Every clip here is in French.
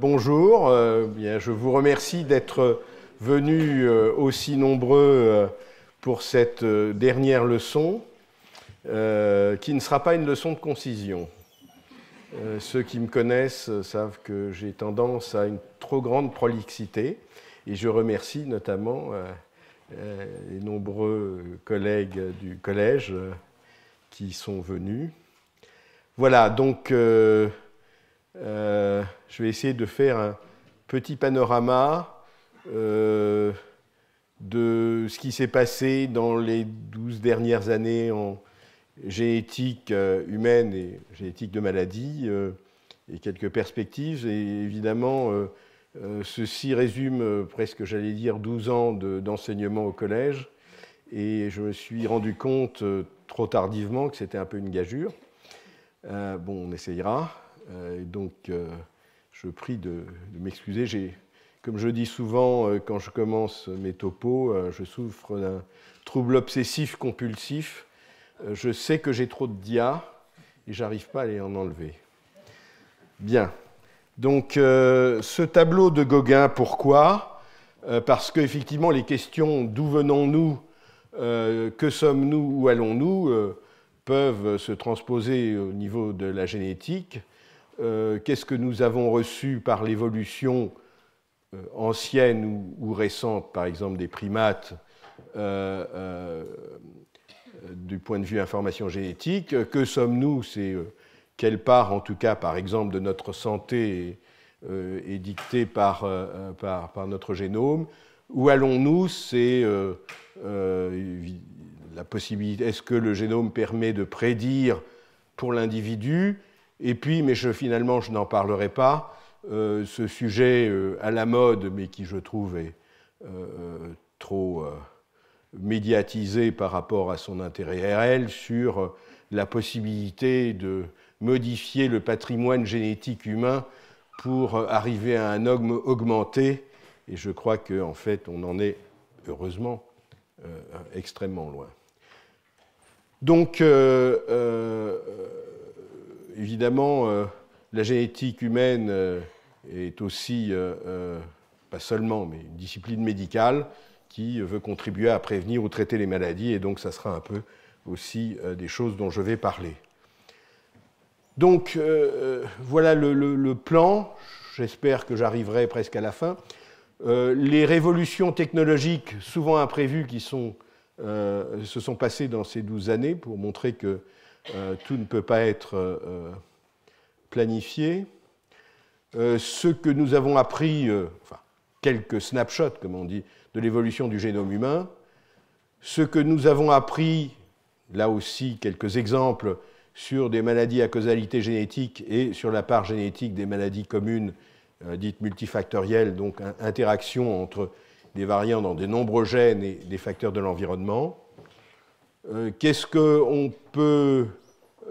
Bonjour, euh, je vous remercie d'être venus euh, aussi nombreux euh, pour cette dernière leçon, qui ne sera pas une leçon de concision. Ceux qui me connaissent savent que j'ai tendance à une trop grande prolixité, et je remercie notamment les nombreux collègues du collège qui sont venus. Voilà, donc... Euh, je vais essayer de faire un petit panorama euh, de ce qui s'est passé dans les 12 dernières années en génétique euh, humaine et génétique de maladie et quelques perspectives. Et évidemment, ceci résume presque, j'allais dire, 12 ans d'enseignement au collège. Et je me suis rendu compte trop tardivement que c'était un peu une gageure. bon, on essayera. Euh, donc, euh, je prie de, m'excuser. comme je dis souvent euh, quand je commence mes topos, je souffre d'un trouble obsessif compulsif. je sais que j'ai trop de dia et j'arrive pas à les en enlever. Bien. Donc, ce tableau de Gauguin, pourquoi Parce qu'effectivement, les questions d'où venons-nous, que sommes-nous, où allons-nous, peuvent se transposer au niveau de la génétique. Euh, qu'est-ce que nous avons reçu par l'évolution euh, ancienne ou, récente, par exemple des primates, euh, du point de vue information génétique, que sommes-nous C'est quelle part, en tout cas, par exemple, de notre santé est, dictée par, par, notre génome Où allons-nous C'est la possibilité. Est-ce que le génome permet de prédire pour l'individu et puis, mais finalement, je n'en parlerai pas, euh, ce sujet euh, à la mode, mais qui, je trouve, est euh, trop médiatisé par rapport à son intérêt réel, sur la possibilité de modifier le patrimoine génétique humain pour arriver à un ogme augmenté. Et je crois qu'en fait, on en est, heureusement, extrêmement loin. Donc, évidemment, euh, la génétique humaine euh, est aussi, euh, pas seulement, mais une discipline médicale qui veut contribuer à prévenir ou traiter les maladies, et donc ça sera un peu aussi des choses dont je vais parler. Donc voilà le, plan, j'espère que j'arriverai presque à la fin. les révolutions technologiques souvent imprévues qui se sont passées dans ces 12 années pour montrer que euh, tout ne peut pas être euh, euh, planifié. ce que nous avons appris, enfin, quelques snapshots, comme on dit, de l'évolution du génome humain, ce que nous avons appris, là aussi quelques exemples, sur des maladies à causalité génétique et sur la part génétique des maladies communes dites multifactorielles, donc interaction entre des variants dans de nombreux gènes et des facteurs de l'environnement. Euh, qu'est-ce peut,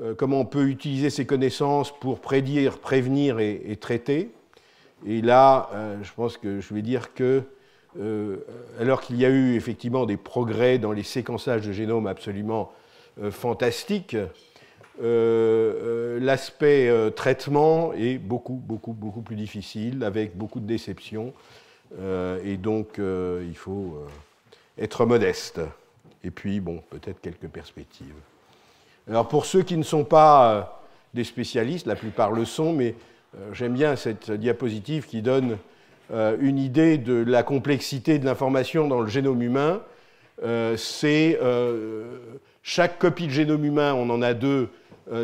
euh, comment on peut utiliser ces connaissances pour prédire, prévenir et, traiter. Et là, euh, je pense que je vais dire que, alors qu'il y a eu effectivement des progrès dans les séquençages de génome absolument fantastiques, l'aspect traitement est beaucoup, beaucoup, beaucoup plus difficile, avec beaucoup de déceptions. et donc, il faut être modeste et puis, bon, peut-être quelques perspectives. Alors pour ceux qui ne sont pas euh, des spécialistes, la plupart le sont, mais euh, j'aime bien cette diapositive qui donne euh, une idée de la complexité de l'information dans le génome humain. c'est chaque copie de génome humain, on en a deux,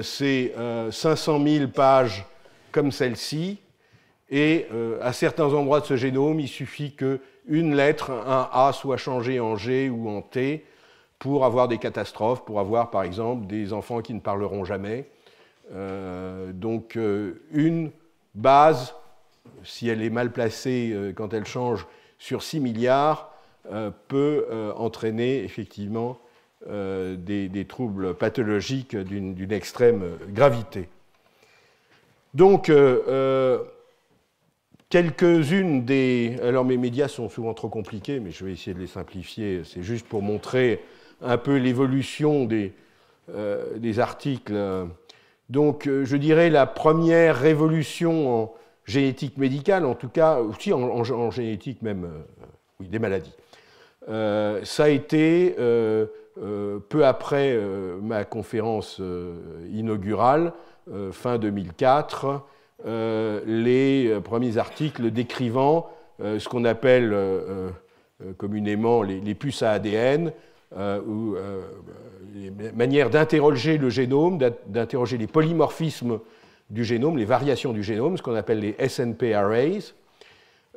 c'est 500 000 pages comme celle-ci. Et à certains endroits de ce génome, il suffit qu'une lettre, un A, soit changée en G ou en T pour avoir des catastrophes, pour avoir par exemple des enfants qui ne parleront jamais. Euh, donc euh, une base, si elle est mal placée euh, quand elle change sur 6 milliards, peut entraîner effectivement des, troubles pathologiques d'une extrême gravité. Donc quelques-unes des... Alors mes médias sont souvent trop compliqués, mais je vais essayer de les simplifier. C'est juste pour montrer un peu l'évolution des, euh, articles. Donc, euh, je dirais la première révolution en génétique médicale, en tout cas, aussi en, génétique même, euh, oui, des maladies. ça a été, peu après ma conférence inaugurale, fin 2004, les premiers articles décrivant ce qu'on appelle communément les, les, puces à ADN, euh, ou euh, les manières d'interroger le génome, d'interroger les polymorphismes du génome, les variations du génome, ce qu'on appelle les SNP arrays,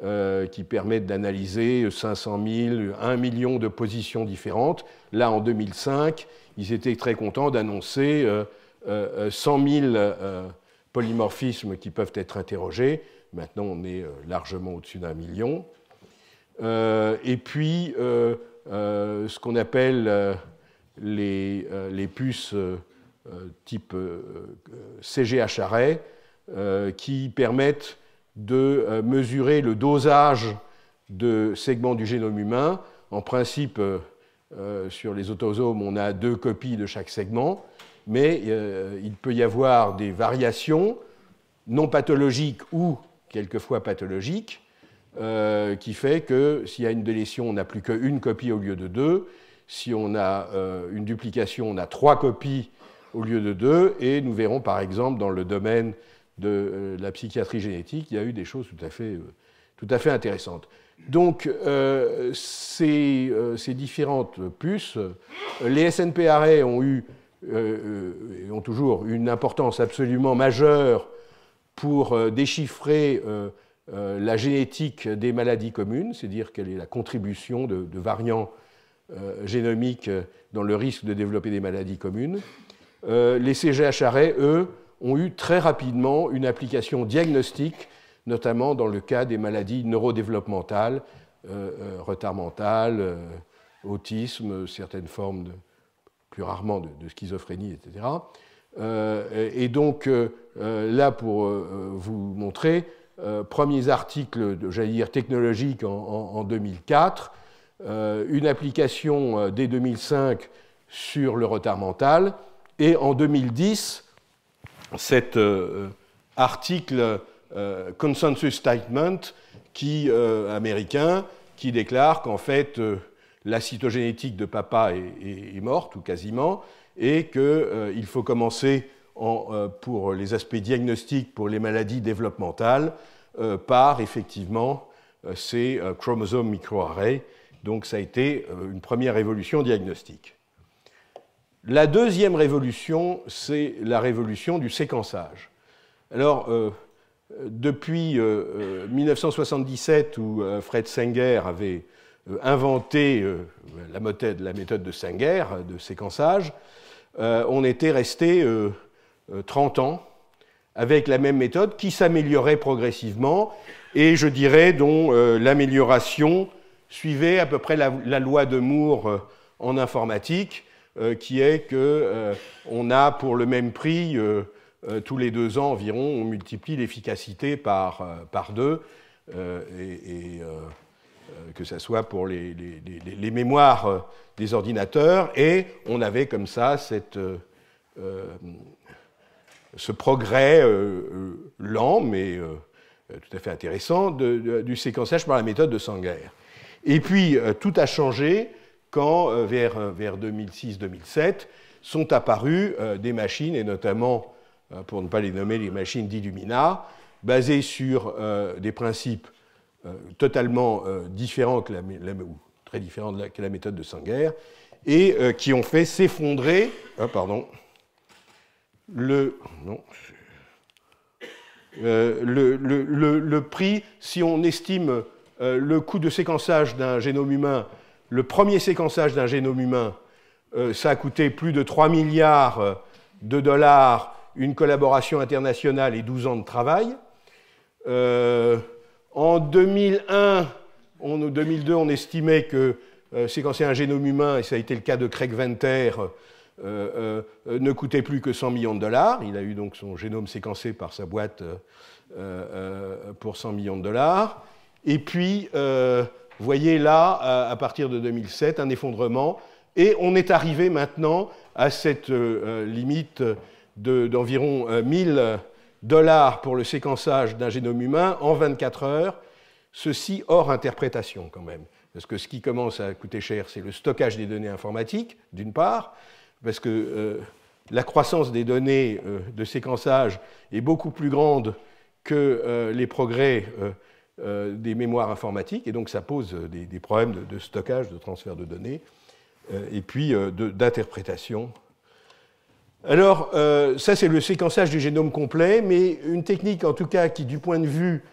euh, qui permettent d'analyser 500 000, 1 million de positions différentes. Là, en 2005, ils étaient très contents d'annoncer 100 000 polymorphismes qui peuvent être interrogés. Maintenant, on est largement au-dessus d'un million. et puis, euh, ce qu'on appelle euh, euh, les, puces type CGH arrêt qui permettent de mesurer le dosage de segments du génome humain. En principe, sur les autosomes, on a deux copies de chaque segment, mais il peut y avoir des variations non pathologiques ou quelquefois pathologiques euh, qui fait que s'il y a une délétion, on n'a plus qu'une copie au lieu de deux. Si on a euh, une duplication, on a trois copies au lieu de deux. Et nous verrons par exemple dans le domaine de euh, la psychiatrie génétique, il y a eu des choses tout à fait, tout à fait intéressantes. Donc ces, ces, différentes puces, les SNPRA ont eu ont toujours une importance absolument majeure pour déchiffrer euh, la génétique des maladies communes, c'est-à-dire quelle est la contribution de, variants euh, génomiques euh, dans le risque de développer des maladies communes. Les les CGHRA, eux, ont eu très rapidement une application diagnostique, notamment dans le cas des maladies neurodéveloppementales, retard mental, autisme, certaines formes plus rarement de schizophrénie, etc. et donc, là, pour vous montrer, euh, premiers articles, j'allais dire technologiques, en, 2004, euh, une application euh, dès 2005 sur le retard mental, et en 2010, cet article Consensus Statement qui, américain qui déclare qu'en fait, la cytogénétique de papa est, morte, ou quasiment, et qu'il faut commencer euh, pour les aspects diagnostiques pour les maladies développementales euh, par effectivement euh, ces chromosomes microarrays. Donc ça a été une première révolution diagnostique. La deuxième révolution, c'est la révolution du séquençage. Alors, depuis 1977, où Fred Sanger avait inventé la méthode de Sanger, de séquençage, on était resté 30 euh, ans, avec la même méthode qui s'améliorait progressivement et je dirais dont euh, l'amélioration suivait à peu près la, loi de Moore euh, en informatique, qui est que on a pour le même prix tous les deux ans environ, on multiplie l'efficacité par, par, deux, et, que ce soit pour les, mémoires des ordinateurs, et on avait comme ça cette, ce progrès euh, euh, lent, mais euh, tout à fait intéressant, du séquençage par la méthode de Sanger. Et puis, tout a changé quand, vers, 2006-2007, sont apparues des machines, et notamment, pour ne pas les nommer, les machines d'Illumina, basées sur des principes totalement différents, que ou très différents que la méthode de Sanger, et qui ont fait s'effondrer... pardon le, non, euh, le, prix, si on estime euh, le coût de séquençage d'un génome humain, le premier séquençage d'un génome humain, euh, ça a coûté plus de 3 milliards de dollars, une collaboration internationale et 12 ans de travail. en 2001, en 2002, on estimait que séquencer un génome humain, et ça a été le cas de Craig Venter, euh, euh, euh, ne coûtait plus que 100 millions de dollars. Il a eu donc son génome séquencé par sa boîte pour 100 millions de dollars. Et puis, voyez là, à, partir de 2007, un effondrement. Et on est arrivé maintenant à cette limite d'environ 1000 dollars pour le séquençage d'un génome humain en 24 heures, ceci hors interprétation quand même. Parce que ce qui commence à coûter cher, c'est le stockage des données informatiques, d'une part, parce que euh, la croissance des données euh, de séquençage est beaucoup plus grande que euh, les progrès des mémoires informatiques, et donc ça pose des, problèmes de, stockage, de transfert de données, et puis d'interprétation. Alors, ça c'est le séquençage du génome complet, mais une technique en tout cas qui, du point de vue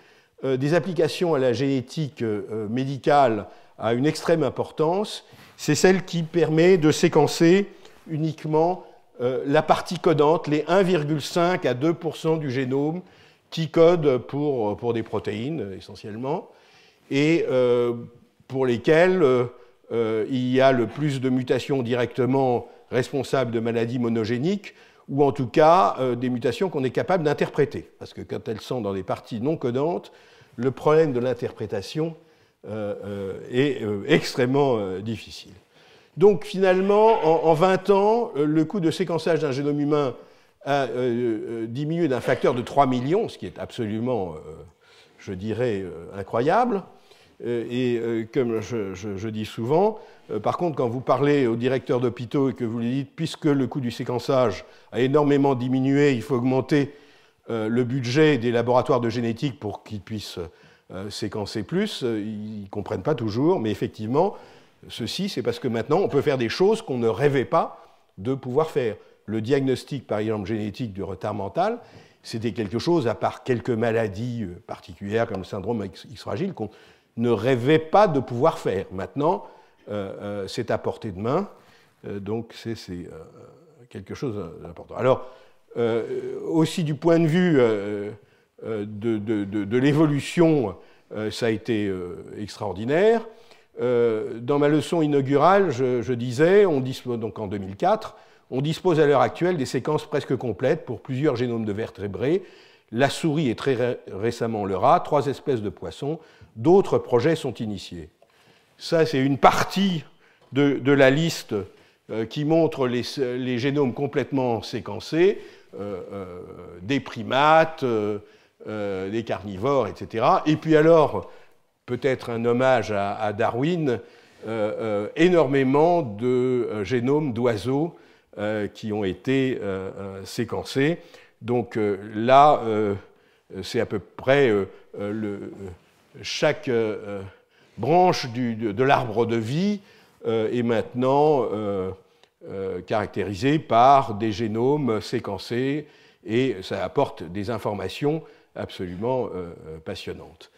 des applications à la génétique médicale, a une extrême importance, c'est celle qui permet de séquencer uniquement euh, la partie codante, les 1,5 à 2 du génome qui codent euh, pour, des protéines euh, essentiellement, et pour lesquelles il y a le plus de mutations directement responsables de maladies monogéniques, ou en tout cas des mutations qu'on est capable d'interpréter. Parce que quand elles sont dans des parties non codantes, le problème de l'interprétation est extrêmement difficile. Donc finalement, en, 20 ans, euh, le coût de séquençage d'un génome humain a euh, euh, diminué d'un facteur de 3 millions, ce qui est absolument, je dirais, incroyable. Et comme je, dis souvent, par contre, quand vous parlez au directeur d'hôpitaux et que vous lui dites, puisque le coût du séquençage a énormément diminué, il faut augmenter le budget des laboratoires de génétique pour qu'ils puissent séquencer plus, ils ne comprennent pas toujours, mais effectivement, Ceci, c'est parce que maintenant, on peut faire des choses qu'on ne rêvait pas de pouvoir faire. Le diagnostic, par exemple, génétique du retard mental, c'était quelque chose, à part quelques maladies euh, particulières comme le syndrome X fragile, qu'on ne rêvait pas de pouvoir faire. Maintenant, euh, euh, c'est à portée de main, donc c'est quelque chose d'important. Alors, aussi du point de vue de l'évolution, ça a été extraordinaire. Euh, dans ma leçon inaugurale, je, disais, on dispose, donc en 2004, on dispose à l'heure actuelle des séquences presque complètes pour plusieurs génomes de vertébrés, la souris et très récemment le rat, trois espèces de poissons. D'autres projets sont initiés. Ça, c'est une partie de, la liste euh, qui montre les, génomes complètement séquencés, euh, des primates, des carnivores, etc. Et puis alors, peut-être un hommage à, Darwin, euh, euh, énormément de euh, génomes d'oiseaux qui ont été séquencés. Donc là, c'est à peu près chaque branche de l'arbre de vie est maintenant caractérisée par des génomes séquencés et ça apporte des informations absolument passionnantes.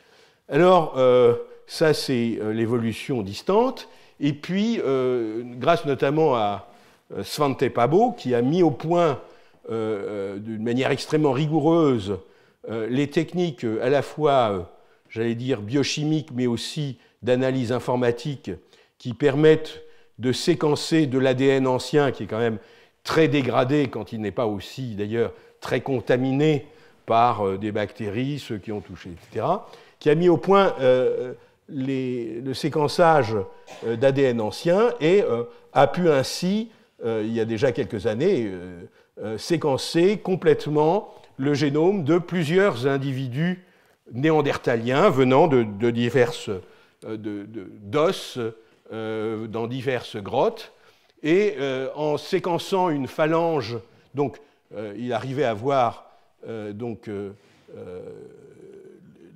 Alors, euh, ça, c'est euh, l'évolution distante. Et puis, euh, grâce notamment à Svante Pabo, qui a mis au point d'une manière extrêmement rigoureuse les techniques à la fois, j'allais dire, biochimiques, mais aussi d'analyse informatique, qui permettent de séquencer de l'ADN ancien, qui est quand même très dégradé quand il n'est pas aussi, d'ailleurs, très contaminé par des bactéries, ceux qui ont touché, etc qui a mis au point euh, le séquençage euh, d'ADN ancien et euh, a pu ainsi, il y a déjà quelques années, séquencer complètement le génome de plusieurs individus néandertaliens venant de, de diverses d'os dans diverses grottes. Et en séquençant une phalange, donc il arrivait à voir donc,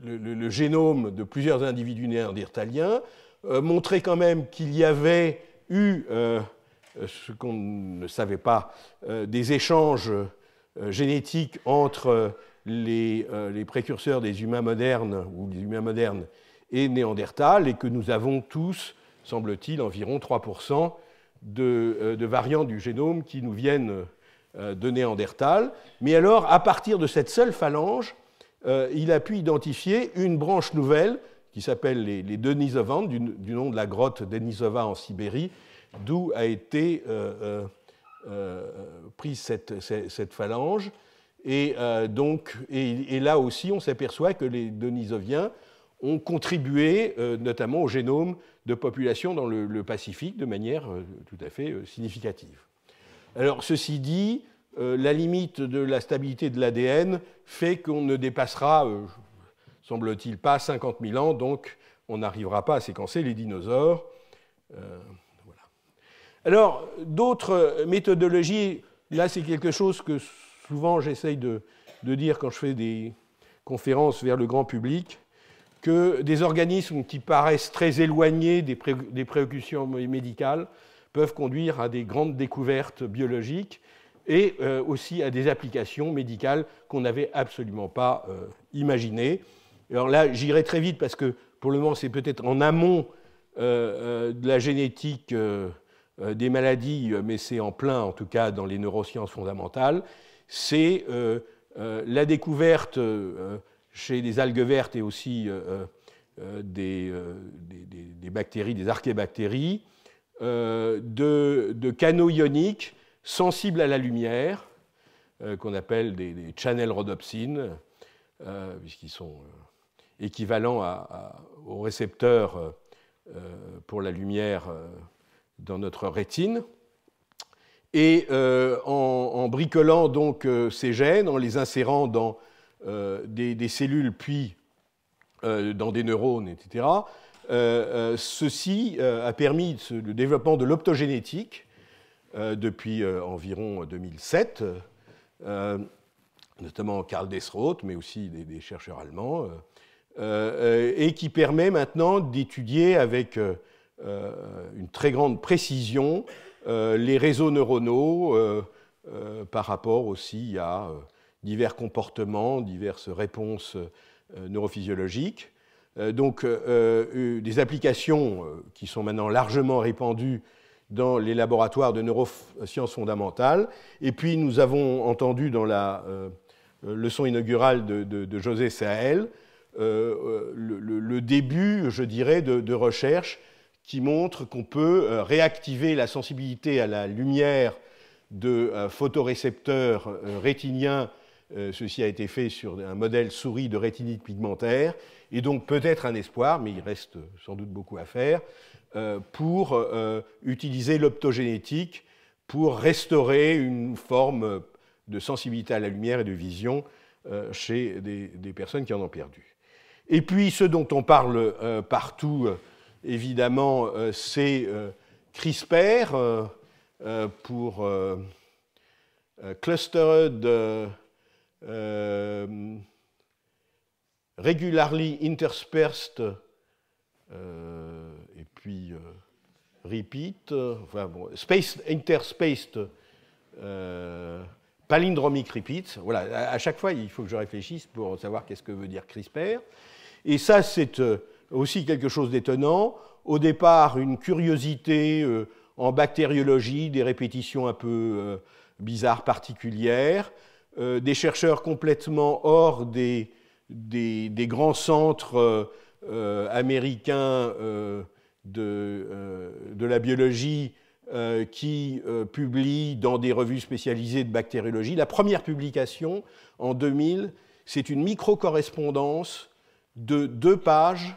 le, génome de plusieurs individus néandertaliens, euh, montrait quand même qu'il y avait eu, euh, euh, ce qu'on ne savait pas, des échanges génétiques entre les, précurseurs des humains modernes ou des humains modernes et Néandertal, et que nous avons tous, semble-t-il, environ 3% de, de, variants du génome qui nous viennent de Néandertal. Mais alors, à partir de cette seule phalange, euh, il a pu identifier une branche nouvelle qui s'appelle les, Denisovans, du, nom de la grotte Denisova en Sibérie, d'où a été euh, euh, prise cette, phalange. Et, là aussi, on s'aperçoit que les Denisoviens ont contribué notamment au génome de populations dans le, Pacifique de manière tout à fait significative. Alors, ceci dit, euh, la limite de la stabilité de l'ADN fait qu'on ne dépassera, euh, semble-t-il, pas 50 000 ans, donc on n'arrivera pas à séquencer les dinosaures. Euh, Alors, d'autres méthodologies, là c'est quelque chose que souvent j'essaye de, dire quand je fais des conférences vers le grand public, que des organismes qui paraissent très éloignés des, des préoccupations médicales peuvent conduire à des grandes découvertes biologiques et euh, aussi à des applications médicales qu'on n'avait absolument pas euh, imaginées. Alors là, j'irai très vite parce que pour le moment, c'est peut-être en amont euh, de la génétique des maladies, mais c'est en plein, en tout cas, dans les neurosciences fondamentales. C'est la découverte chez les algues vertes et aussi des, bactéries, des archébactéries, de canaux ioniques sensibles à la lumière, euh, qu'on appelle des, channels channel rhodopsines, euh, puisqu'ils sont euh, équivalents aux récepteurs pour la lumière dans notre rétine. Et en, bricolant donc ces gènes, en les insérant dans des, cellules, puis dans des neurones, etc., ceci a permis le développement de l'optogénétique, euh, depuis euh, environ 2007, euh, notamment Karl Desroth, mais aussi des, des chercheurs allemands, et qui permet maintenant d'étudier avec une très grande précision les réseaux neuronaux par rapport aussi à divers comportements, diverses réponses neurophysiologiques. donc des applications qui sont maintenant largement répandues dans les laboratoires de neurosciences fondamentales. Et puis nous avons entendu dans la euh, euh, leçon inaugurale de, José Sahel euh, le, début, je dirais, de, de recherche qui montre qu'on peut réactiver la sensibilité à la lumière de photorécepteurs rétiniens. Ceci a été fait sur un modèle souris de rétinite pigmentaire, et donc peut-être un espoir, mais il reste sans doute beaucoup à faire, euh, pour euh, utiliser l'optogénétique pour restaurer une forme de sensibilité à la lumière et de vision euh, chez des, personnes qui en ont perdu. Et puis ce dont on parle partout, évidemment, c'est CRISPR pour Clustered Regularly Interspersed repeat, euh, enfin interspaced euh, palindromic repeats. Voilà, à, chaque fois, il faut que je réfléchisse pour savoir qu'est-ce que veut dire CRISPR. Et ça, c'est euh, aussi quelque chose d'étonnant. Au départ, une curiosité en bactériologie, des répétitions un peu bizarres, particulières, des chercheurs complètement hors des grands centres américains euh, de, la biologie euh, qui euh, publie dans des revues spécialisées de bactériologie. La première publication, en 2000, c'est une micro-correspondance de deux pages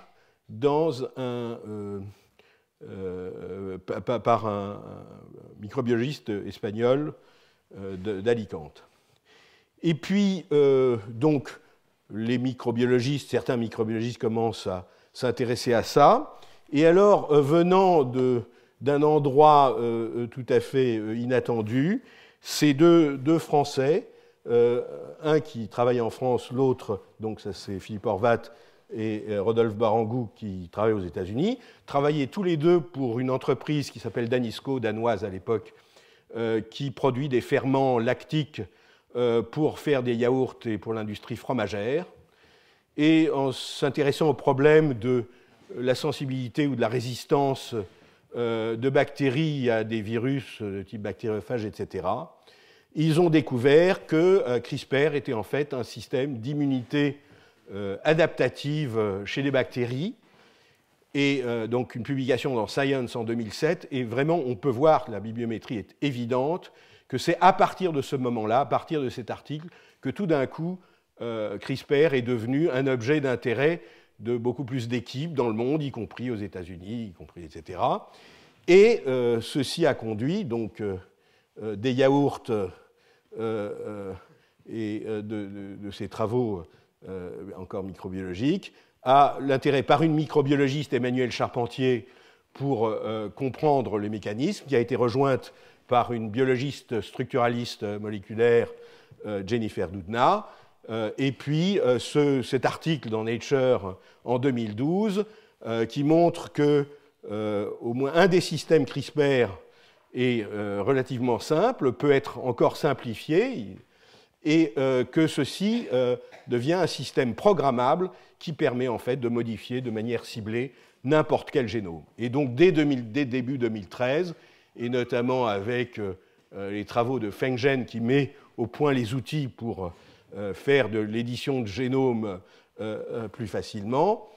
par un, microbiologiste espagnol d'Alicante. Et puis, donc, les microbiologistes, certains microbiologistes commencent à s'intéresser à ça. Et alors, euh, venant d'un endroit euh, euh, tout à fait inattendu, ces deux, deux Français, un qui travaille en France, l'autre, donc ça c'est Philippe Horvat et Rodolphe Barangou qui travaille aux États-Unis, travaillaient tous les deux pour une entreprise qui s'appelle Danisco, danoise à l'époque, qui produit des ferments lactiques pour faire des yaourts et pour l'industrie fromagère. Et en s'intéressant au problème de la sensibilité ou de la résistance euh, de bactéries à des virus euh, de type bactériophage, etc., ils ont découvert que euh, CRISPR était en fait un système d'immunité adaptative chez les bactéries. Et donc une publication dans Science en 2007, et vraiment on peut voir, la bibliométrie est évidente, que c'est à partir de ce moment-là, à partir de cet article, que tout d'un coup, CRISPR est devenu un objet d'intérêt de beaucoup plus d'équipes dans le monde, y compris aux États-Unis, y compris, etc. Et euh, ceci a conduit donc euh, euh, des yaourts et de, ces travaux encore microbiologiques à l'intérêt par une microbiologiste Emmanuelle Charpentier pour comprendre les mécanismes, qui a été rejointe par une biologiste structuraliste moléculaire Jennifer Doudna, euh, et puis euh, cet article dans Nature en 2012 euh, qui montre que au moins un des systèmes CRISPR est relativement simple, peut être encore simplifié, et que ceci devient un système programmable qui permet en fait de modifier de manière ciblée n'importe quel génome. Et donc dès, dès, début 2013, et notamment avec les travaux de Feng qui met au point les outils pour euh, faire de l'édition de génome euh, euh, plus facilement,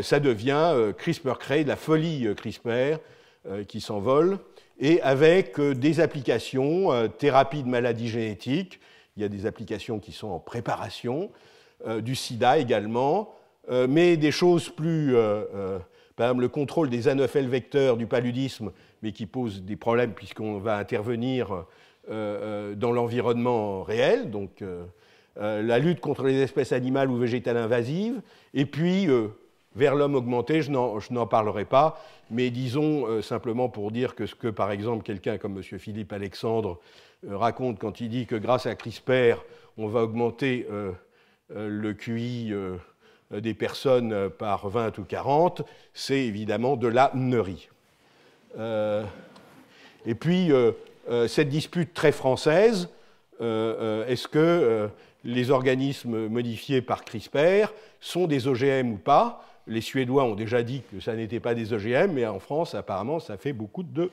ça devient CRISPR-Cray, la folie CRISPR qui s'envole, et avec des applications, thérapie de maladies génétiques, il y a des applications qui sont en préparation, du sida également, mais des choses plus... par exemple, le contrôle des anophèles vecteurs du paludisme, mais qui pose des problèmes puisqu'on va intervenir dans l'environnement réel, donc euh, la lutte contre les espèces animales ou végétales invasives, et puis euh, vers l'homme augmenté, je n'en parlerai pas, mais disons euh, simplement pour dire que ce que par exemple quelqu'un comme M. Philippe Alexandre raconte quand il dit que grâce à CRISPR, on va augmenter le QI des personnes par 20 ou 40, c'est évidemment de la neurie. et puis, cette dispute très française, est-ce que les organismes modifiés par CRISPR sont des OGM ou pas. Les Suédois ont déjà dit que ça n'était pas des OGM, mais en France, apparemment, ça fait beaucoup de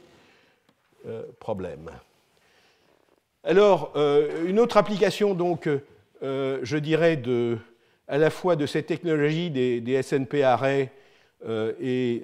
euh, problèmes. Alors, euh, une autre application, donc, euh, je dirais, de, à la fois de cette technologie des, SNP et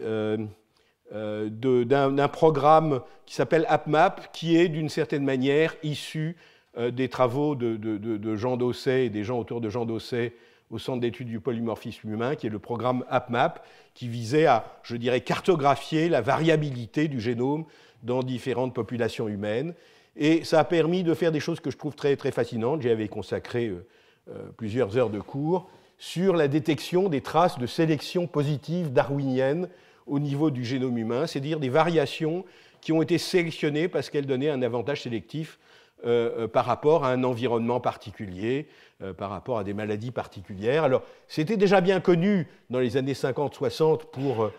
d'un programme qui s'appelle AppMap, qui est d'une certaine manière issu euh, des travaux de, Jean Dosset et des gens autour de Jean Dosset au Centre d'études du polymorphisme humain, qui est le programme HapMap, qui visait à, je dirais, cartographier la variabilité du génome dans différentes populations humaines. Et ça a permis de faire des choses que je trouve très, très fascinantes. J'y avais consacré euh, euh, plusieurs heures de cours sur la détection des traces de sélection positive darwinienne au niveau du génome humain, c'est-à-dire des variations qui ont été sélectionnées parce qu'elles donnaient un avantage sélectif euh, euh, par rapport à un environnement particulier, euh, par rapport à des maladies particulières. Alors, c'était déjà bien connu dans les années 50-60 pour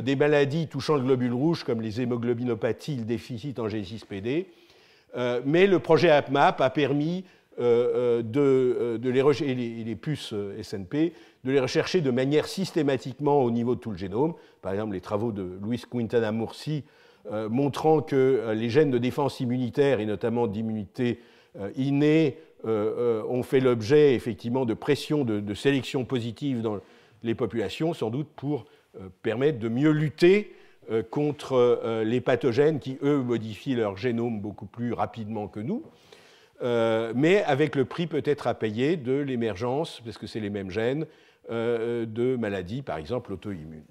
des maladies touchant le globule rouge, comme les hémoglobinopathies, le déficit en g pd mais le projet APMAP a permis de, les et les, puces SNP, de les rechercher de manière systématiquement au niveau de tout le génome. Par exemple, les travaux de Louis Quintana Murci euh, montrant que euh, les gènes de défense immunitaire, et notamment d'immunité euh, innée, ont fait l'objet effectivement de pressions, de, sélection positive dans les populations, sans doute pour permettre de mieux lutter contre les pathogènes qui, eux, modifient leur génome beaucoup plus rapidement que nous. mais avec le prix peut-être à payer de l'émergence, parce que c'est les mêmes gènes, de maladies, par exemple, auto-immunes.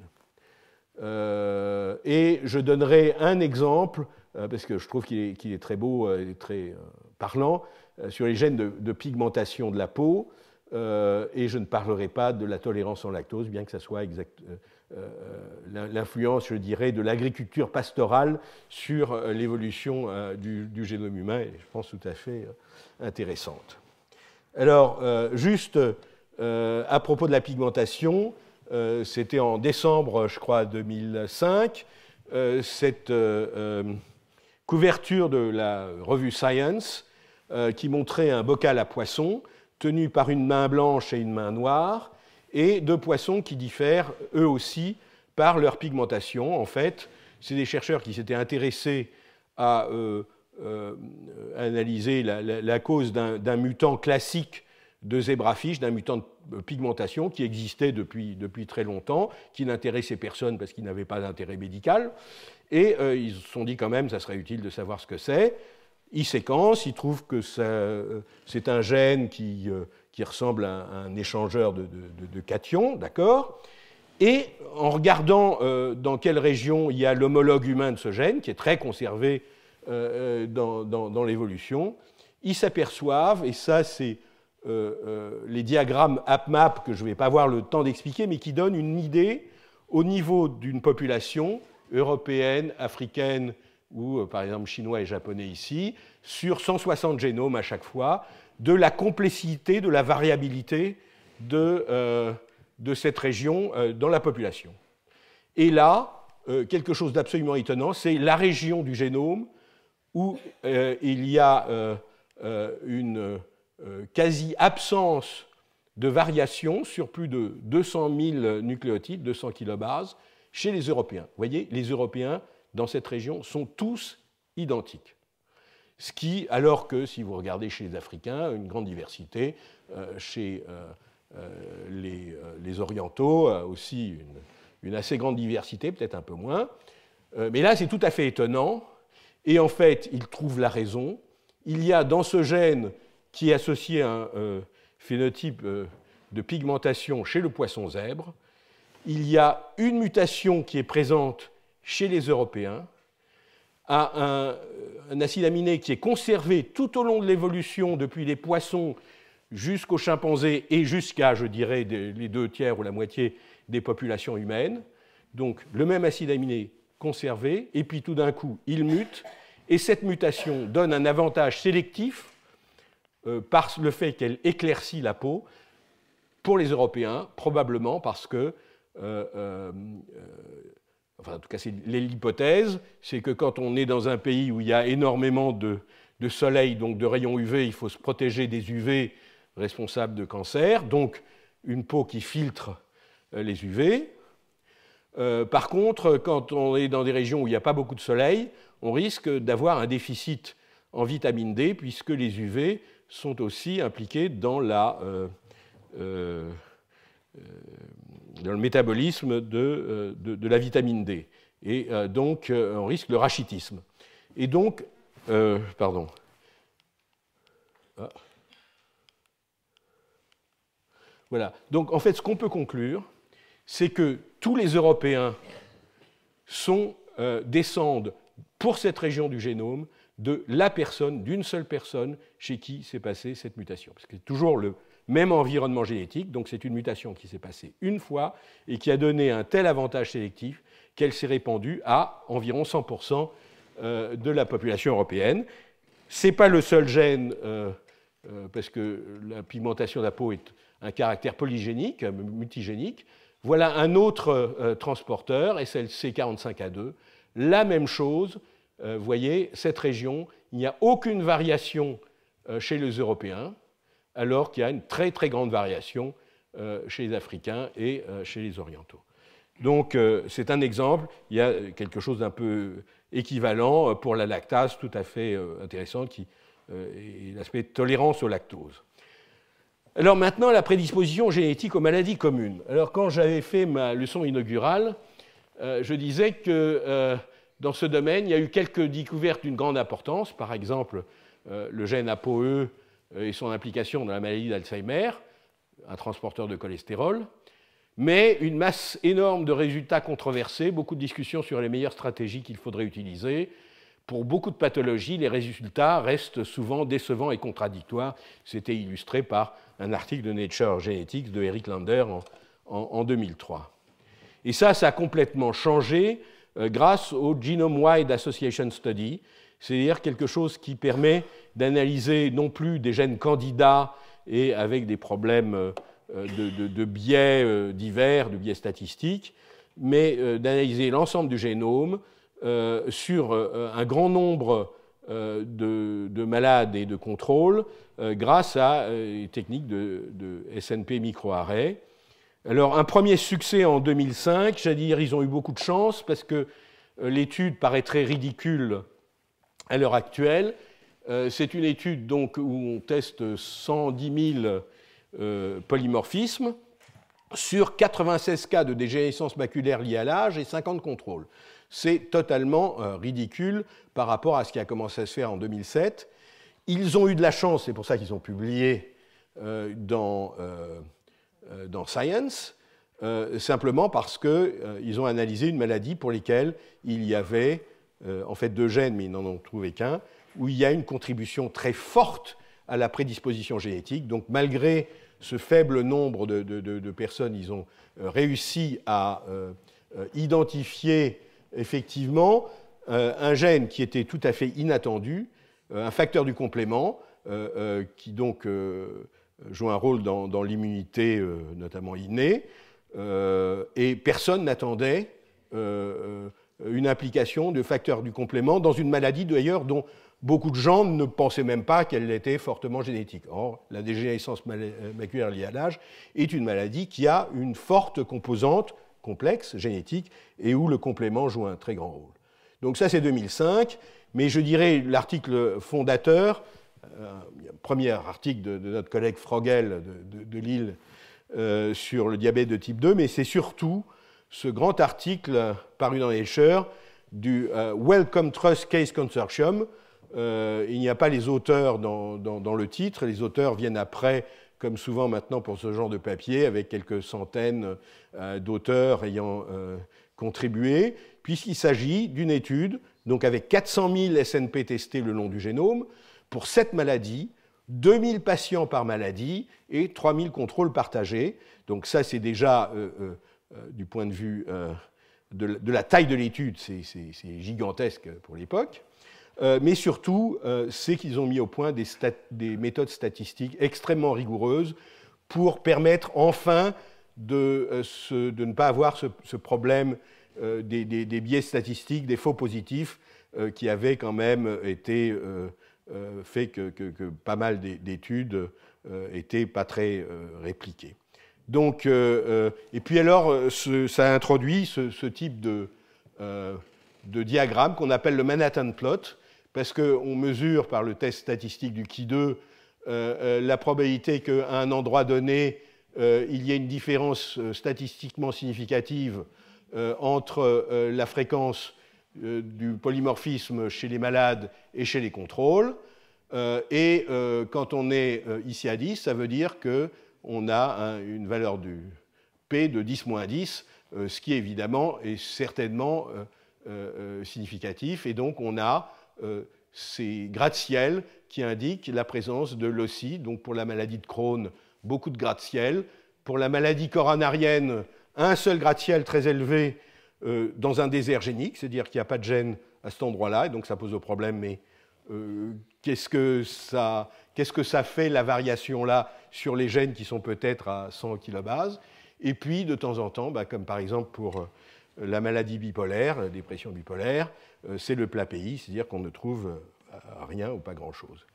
Euh, et je donnerai un exemple, euh, parce que je trouve qu'il est, très beau euh, et très parlant, sur les gènes de, pigmentation de la peau. et je ne parlerai pas de la tolérance en lactose, bien que ça soit l'influence, je dirais, de l'agriculture pastorale sur l'évolution du, du, génome humain, et je pense tout à fait intéressante. Alors, juste à propos de la pigmentation, euh, c'était en décembre, je crois, 2005. Euh, cette euh, couverture de la revue Science qui montrait un bocal à poissons tenu par une main blanche et une main noire, et deux poissons qui diffèrent eux aussi par leur pigmentation. En fait, c'est des chercheurs qui s'étaient intéressés à analyser la, cause d'un mutant classique de zébrafiche, d'un mutant de pigmentation qui existait depuis, depuis très longtemps, qui n'intéressait personne parce qu'il n'avait pas d'intérêt médical. Et euh, ils se sont dit quand même, ça serait utile de savoir ce que c'est. Ils séquencent, ils trouvent que euh, c'est un gène qui, euh, qui, ressemble à un, échangeur de, de, cations, d'accord Et en regardant dans quelle région il y a l'homologue humain de ce gène, qui est très conservé dans, dans l'évolution, ils s'aperçoivent, et ça c'est euh, euh, les diagrammes hapmap que je ne vais pas avoir le temps d'expliquer, mais qui donnent une idée au niveau d'une population européenne, africaine ou euh, par exemple chinois et japonais ici, sur 160 génomes à chaque fois, de la complexité, de la variabilité de, de cette région dans la population. Et là, quelque chose d'absolument étonnant, c'est la région du génome où il y a une euh, quasi-absence de variation sur plus de 200 000 nucléotides, 200 kilobases, chez les Européens. Vous voyez, les Européens dans cette région sont tous identiques. Ce qui, alors que si vous regardez chez les Africains, une grande diversité, euh, chez euh, les, Orientaux aussi une, une, assez grande diversité, peut-être un peu moins. mais là, c'est tout à fait étonnant. Et en fait, ils trouvent la raison. Il y a dans ce gène qui à un euh, phénotype euh, de pigmentation chez le poisson zèbre. Il y a une mutation qui est présente chez les Européens, à euh, un, acide aminé qui est conservé tout au long de l'évolution depuis les poissons jusqu'aux chimpanzés et jusqu'à, je dirais, les deux tiers ou la moitié des populations humaines. Donc le même acide aminé conservé, et puis tout d'un coup, il mute, et cette mutation donne un avantage sélectif euh, par le fait qu'elle éclaircit la peau, pour les Européens, probablement parce que, euh, euh, enfin en tout cas c'est l'hypothèse, c'est que quand on est dans un pays où il y a énormément de, soleil, donc de rayons UV, il faut se protéger des UV responsables de cancer, donc une peau qui filtre les UV. par contre, quand on est dans des régions où il n'y a pas beaucoup de soleil, on risque d'avoir un déficit en vitamine D puisque les UV sont aussi impliqués dans, euh, euh, euh, le métabolisme de, la vitamine D. Et donc, on risque le rachitisme. Et donc, pardon. Ah. Voilà. Donc, en fait, ce qu'on peut conclure, c'est que tous les Européens sont, descendent pour cette région du génome de la personne, d'une seule personne chez qui s'est passée cette mutation. Parce que c'est toujours le même environnement génétique, donc c'est une mutation qui s'est passée une fois et qui a donné un tel avantage sélectif qu'elle s'est répandue à environ 100% euh, de la population européenne. Ce n'est pas le seul gène, euh, euh, parce que la pigmentation de la peau est un caractère polygénique, multigénique. Voilà un autre transporteur, et transporteur, c 45 a 2 la même chose euh, voyez, cette région, il n'y a aucune variation euh, chez les Européens, alors qu'il y a une très très grande variation euh, chez les Africains et chez les Orientaux. Donc c'est un exemple, il y a quelque chose d'un peu équivalent pour la lactase, tout à fait intéressant, qui est l'aspect tolérance au lactose. Alors maintenant, la prédisposition génétique aux maladies communes. Alors quand j'avais fait ma leçon inaugurale, je disais que dans ce domaine, il y a eu quelques découvertes d'une grande importance, par exemple euh, le gène ApoE euh, et son implication dans la maladie d'Alzheimer, un transporteur de cholestérol, mais une masse énorme de résultats controversés, beaucoup de discussions sur les meilleures stratégies qu'il faudrait utiliser. Pour beaucoup de pathologies, les résultats restent souvent décevants et contradictoires. C'était illustré par un article de Nature Genetics de Eric Lander en 2003. Et ça, ça a complètement changé euh, grâce au Genome Wide Association Study, c'est-à-dire quelque chose qui permet d'analyser non plus des gènes candidats et avec des problèmes euh, euh, de, biais divers, de biais statistiques, mais d'analyser l'ensemble du génome sur un grand nombre de, malades et de contrôles grâce à des techniques de, SNP microarray. Alors, un premier succès en 2005, cest dire ils ont eu beaucoup de chance parce que euh, l'étude paraît très ridicule à l'heure actuelle. Euh, c'est une étude donc, où on teste 110 000 euh, polymorphismes sur 96 cas de dégénérescence maculaire liée à l'âge et 50 contrôles. C'est totalement ridicule par rapport à ce qui a commencé à se faire en 2007. Ils ont eu de la chance, c'est pour ça qu'ils ont publié dans euh, dans Science, euh, simplement parce qu'ils euh, ont analysé une maladie pour laquelle il y avait en fait deux gènes, mais ils n'en ont trouvé qu'un, où il y a une contribution très forte à la prédisposition génétique. Donc malgré ce faible nombre de, personnes, ils ont réussi à identifier effectivement un gène qui était tout à fait inattendu, un facteur du complément, qui donc joue un rôle dans, l'immunité, euh, notamment innée, euh, et personne n'attendait euh, une implication de facteurs du complément dans une maladie d'ailleurs dont beaucoup de gens ne pensaient même pas qu'elle était fortement génétique. Or, la dégénérescence maculaire liée à l'âge est une maladie qui a une forte composante complexe génétique et où le complément joue un très grand rôle. Donc ça, c'est 2005, mais je dirais l'article fondateur euh, un premier article de, notre collègue Frogel de, Lille euh, sur le diabète de type 2, mais c'est surtout ce grand article paru dans Nature du euh, Welcome Trust Case Consortium. il n'y a pas les auteurs dans, dans, le titre, les auteurs viennent après, comme souvent maintenant pour ce genre de papier, avec quelques centaines d'auteurs ayant contribué, puisqu'il s'agit d'une étude, donc avec 400 000 SNP testés le long du génome, pour cette maladie, 2000 patients par maladie et 3000 contrôles partagés. Donc ça, c'est déjà, euh, euh, euh, du point de vue de, la taille de l'étude, c'est gigantesque pour l'époque. mais surtout, c'est qu'ils ont mis au point des, méthodes statistiques extrêmement rigoureuses pour permettre enfin de, ne pas avoir ce, problème des, biais statistiques, des faux positifs, qui avaient quand même été euh, fait que, pas mal d'études euh, étaient pas très euh, répliquées. Donc, et puis alors, ça introduit ce, type de, diagramme qu'on appelle le Manhattan plot, parce qu'on mesure par le test statistique du qui 2 la probabilité qu'à un endroit donné, il y ait une différence statistiquement significative entre la fréquence euh, du polymorphisme chez les malades et chez les contrôles. Euh, et euh, quand on est ici à 10, ça veut dire qu'on a une valeur du P de 10 moins 10, ce qui évidemment est certainement significatif. Et donc on a ces gratte-ciel qui indiquent la présence de l'ossi. Donc pour la maladie de Crohn, beaucoup de gratte-ciel. Pour la maladie coronarienne, un seul gratte-ciel très élevé euh, dans un désert génique, c'est-à-dire qu'il n'y a pas de gènes à cet endroit-là, et donc ça pose le problème, mais euh, qu'est-ce, que ça, fait la variation-là sur les gènes qui sont peut-être à 100 kilobases Et puis, de temps en temps, bah, comme par exemple pour euh, la maladie bipolaire, la dépression bipolaire, c'est le plat pays, c'est-à-dire qu'on ne trouve rien ou pas grand-chose.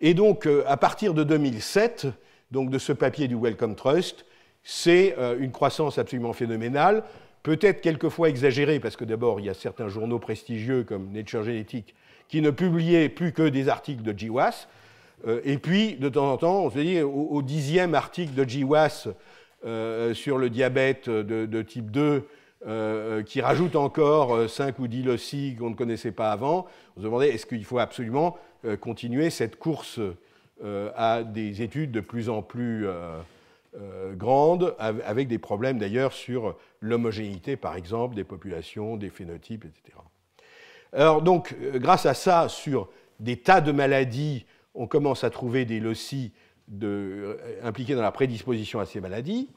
Et donc, à partir de 2007, donc de ce papier du Wellcome Trust, c'est une croissance absolument phénoménale peut-être quelquefois exagéré, parce que d'abord, il y a certains journaux prestigieux comme Nature Genetic qui ne publiaient plus que des articles de GWAS. Euh, et puis, de temps en temps, on se dit, au, dixième article de GWAS euh, euh, sur le diabète de, type 2, qui rajoute encore 5 ou 10 loci qu'on ne connaissait pas avant, on se demandait est-ce qu'il faut absolument continuer cette course à des études de plus en plus euh, grande, avec des problèmes d'ailleurs sur l'homogénéité, par exemple, des populations, des phénotypes, etc. Alors donc, euh, grâce à ça, sur des tas de maladies, on commence à trouver des loci de, euh, impliqués dans la prédisposition à ces maladies,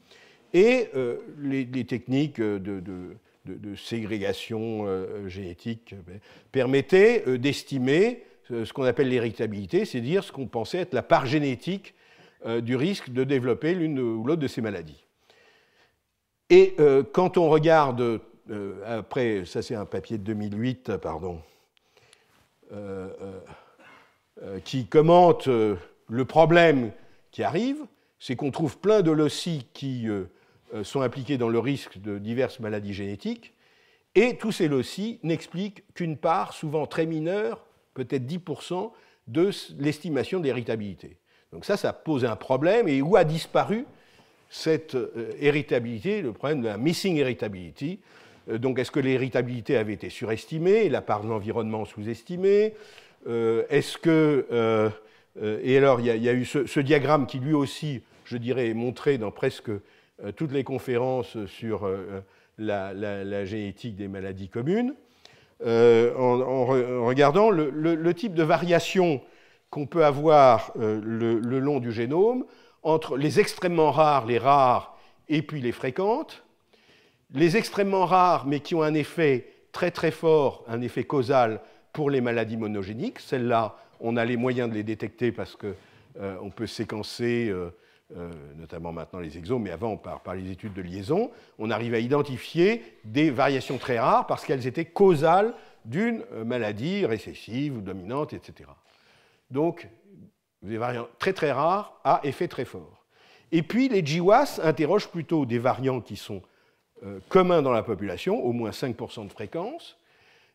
et les, techniques de, ségrégation génétique permettaient d'estimer ce qu'on appelle l'héritabilité, c'est-à-dire ce qu'on pensait être la part génétique euh, du risque de développer l'une ou l'autre de ces maladies. Et euh, quand on regarde, euh, après, ça c'est un papier de 2008, pardon, qui commente le problème qui arrive, c'est qu'on trouve plein de loci qui sont impliqués dans le risque de diverses maladies génétiques, et tous ces loci n'expliquent qu'une part, souvent très mineure, peut-être 10%, de l'estimation d'héritabilité. Donc ça, ça pose un problème. Et où a disparu cette euh, héritabilité, le problème de la missing heritability euh, Donc est-ce que l'héritabilité avait été surestimée, la part de l'environnement sous-estimée euh, Est-ce que... et alors, il y, a eu ce, diagramme qui lui aussi, je dirais, est montré dans presque toutes les conférences sur la, génétique des maladies communes. En, regardant le type de variation qu'on peut avoir euh, le, long du génome entre les extrêmement rares, les rares, et puis les fréquentes. Les extrêmement rares, mais qui ont un effet très très fort, un effet causal pour les maladies monogéniques. Celles-là, on a les moyens de les détecter parce qu'on euh, on peut séquencer, euh, notamment maintenant les exomes, mais avant par les études de liaison, on arrive à identifier des variations très rares parce qu'elles étaient causales d'une maladie récessive ou dominante, etc. Donc, des variants très très rares à effet très fort. Et puis, les GWAS interrogent plutôt des variants qui sont euh, communs dans la population, au moins 5% de fréquence,